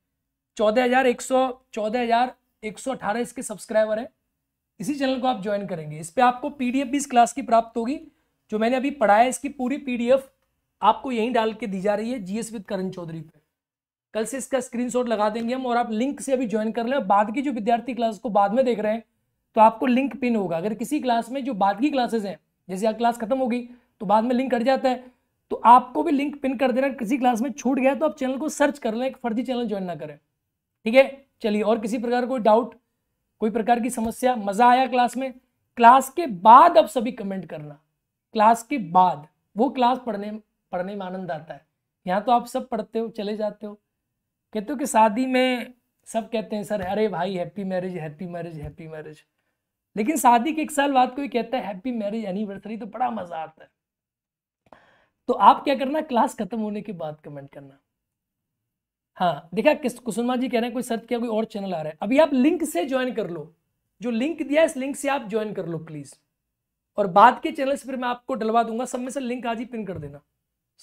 चौदह हजार एक सौ चौदह हजार एक सौ अठारह इसके सब्सक्राइबर हैं इसी चैनल को आप ज्वाइन करेंगे इस पर आपको पीडीएफ भी इस क्लास की प्राप्त होगी जो मैंने अभी पढ़ाया इसकी पूरी पीडीएफ आपको यहीं डाल के दी जा रही है जीएस विद करण चौधरी पे कल से इसका स्क्रीनशॉट लगा देंगे हम और आप लिंक से अभी ज्वाइन कर लें बाद की जो विद्यार्थी क्लास को बाद में देख रहे हैं तो आपको लिंक पिन होगा अगर किसी क्लास में जो बाद की क्लासेस हैं जैसे आप क्लास खत्म होगी तो बाद में लिंक कट जाता है तो आपको भी लिंक पिन कर देना किसी क्लास में छूट गया तो आप चैनल को सर्च कर लें एक फर्जी चैनल ज्वाइन ना करें ठीक है चलिए और किसी प्रकार कोई डाउट कोई प्रकार की समस्या मजा आया क्लास में क्लास के बाद अब सभी कमेंट करना क्लास के बाद वो क्लास पढ़ने पढ़ने में आनंद आता है यहाँ तो आप सब पढ़ते हो चले जाते हो कहते हो कि शादी में सब कहते हैं सर अरे भाई happy marriage happy marriage happy marriage लेकिन शादी के एक साल बाद कोई कहता है हैप्पी मैरिज एनिवर्सरी तो बड़ा मजा आता है तो आप क्या करना क्लास खत्म होने के बाद कमेंट करना हाँ देखा किस कुसुमा जी कह रहे हैं कोई सर्च किया कोई और चैनल आ रहा है अभी आप लिंक से ज्वाइन कर लो जो लिंक दिया है इस लिंक से आप ज्वाइन कर लो प्लीज और बाद के चैनल से फिर मैं आपको डलवा दूंगा सब में से लिंक आज ही पिन कर देना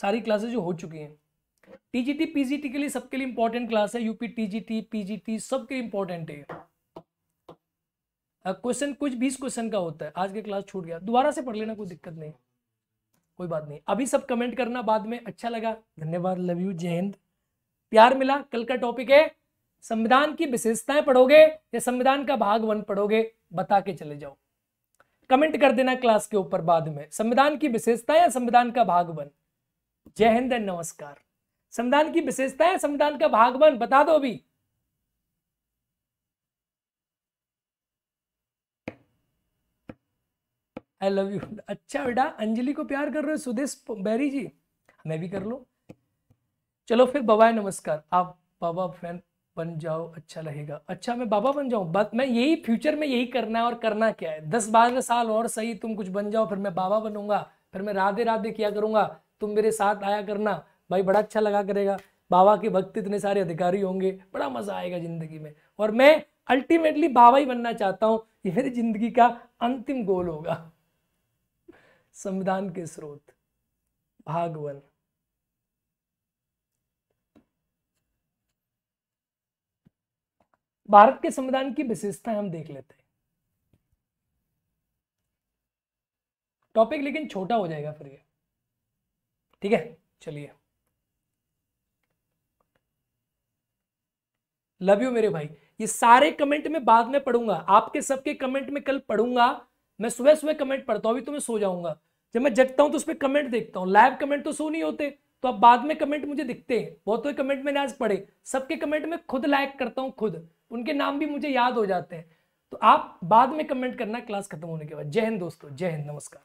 सारी क्लासेस जो हो चुकी हैं टीजीटी पीजीटी के लिए सबके लिए इंपॉर्टेंट क्लास है यूपी टीजीटी पीजीटी सबके लिए इंपॉर्टेंट है क्वेश्चन कुछ बीस क्वेश्चन का होता है आज के क्लास छूट गया दोबारा से पढ़ लेना कोई दिक्कत नहीं कोई बात नहीं अभी सब कमेंट करना बाद में अच्छा लगा धन्यवाद लव यू जय हिंद प्यार मिला कल का टॉपिक है संविधान की विशेषताएं पढ़ोगे या संविधान का भाग वन पढ़ोगे बता के चले जाओ कमेंट कर देना क्लास के ऊपर बाद में संविधान की विशेषताएं या संविधान का भाग वन जय हिंद नमस्कार संविधान की विशेषताएं संविधान का भाग वन बता दो अभी आई लव यू अच्छा बेटा अंजलि को प्यार कर रहे हो सुदेश बैरी जी मैं भी कर लो चलो फिर बाबा नमस्कार आप बाबा फैन बन जाओ अच्छा लगेगा अच्छा मैं बाबा बन जाऊँ बात मैं यही फ्यूचर में यही करना है और करना क्या है दस बारह साल और सही तुम कुछ बन जाओ फिर मैं बाबा बनूंगा फिर मैं राधे राधे किया करूंगा तुम मेरे साथ आया करना भाई बड़ा अच्छा लगा करेगा बाबा के भक्त इतने सारे अधिकारी होंगे बड़ा मज़ा आएगा ज़िंदगी में और मैं अल्टीमेटली बाबा ही बनना चाहता हूँ ये मेरी ज़िंदगी का अंतिम गोल होगा संविधान के स्रोत भागवन भारत के संविधान की विशेषता हम देख लेते हैं टॉपिक लेकिन छोटा हो जाएगा फिर ये ठीक है चलिए लव यू मेरे भाई ये सारे कमेंट में बाद में पढ़ूंगा आपके सबके कमेंट में कल पढ़ूंगा मैं सुबह सुबह कमेंट पढ़ता हूं अभी तो मैं सो जाऊंगा जब मैं जगता हूं तो उस पर कमेंट देखता हूं लाइव कमेंट तो सो नहीं होते तो आप बाद में कमेंट मुझे दिखते हैं बहुत तो कमेंट मैंने आज पढ़े सबके कमेंट में खुद लाइक करता हूं खुद उनके नाम भी मुझे याद हो जाते हैं तो आप बाद में कमेंट करना क्लास खत्म होने के बाद जय हिंद दोस्तों जय हिंद नमस्कार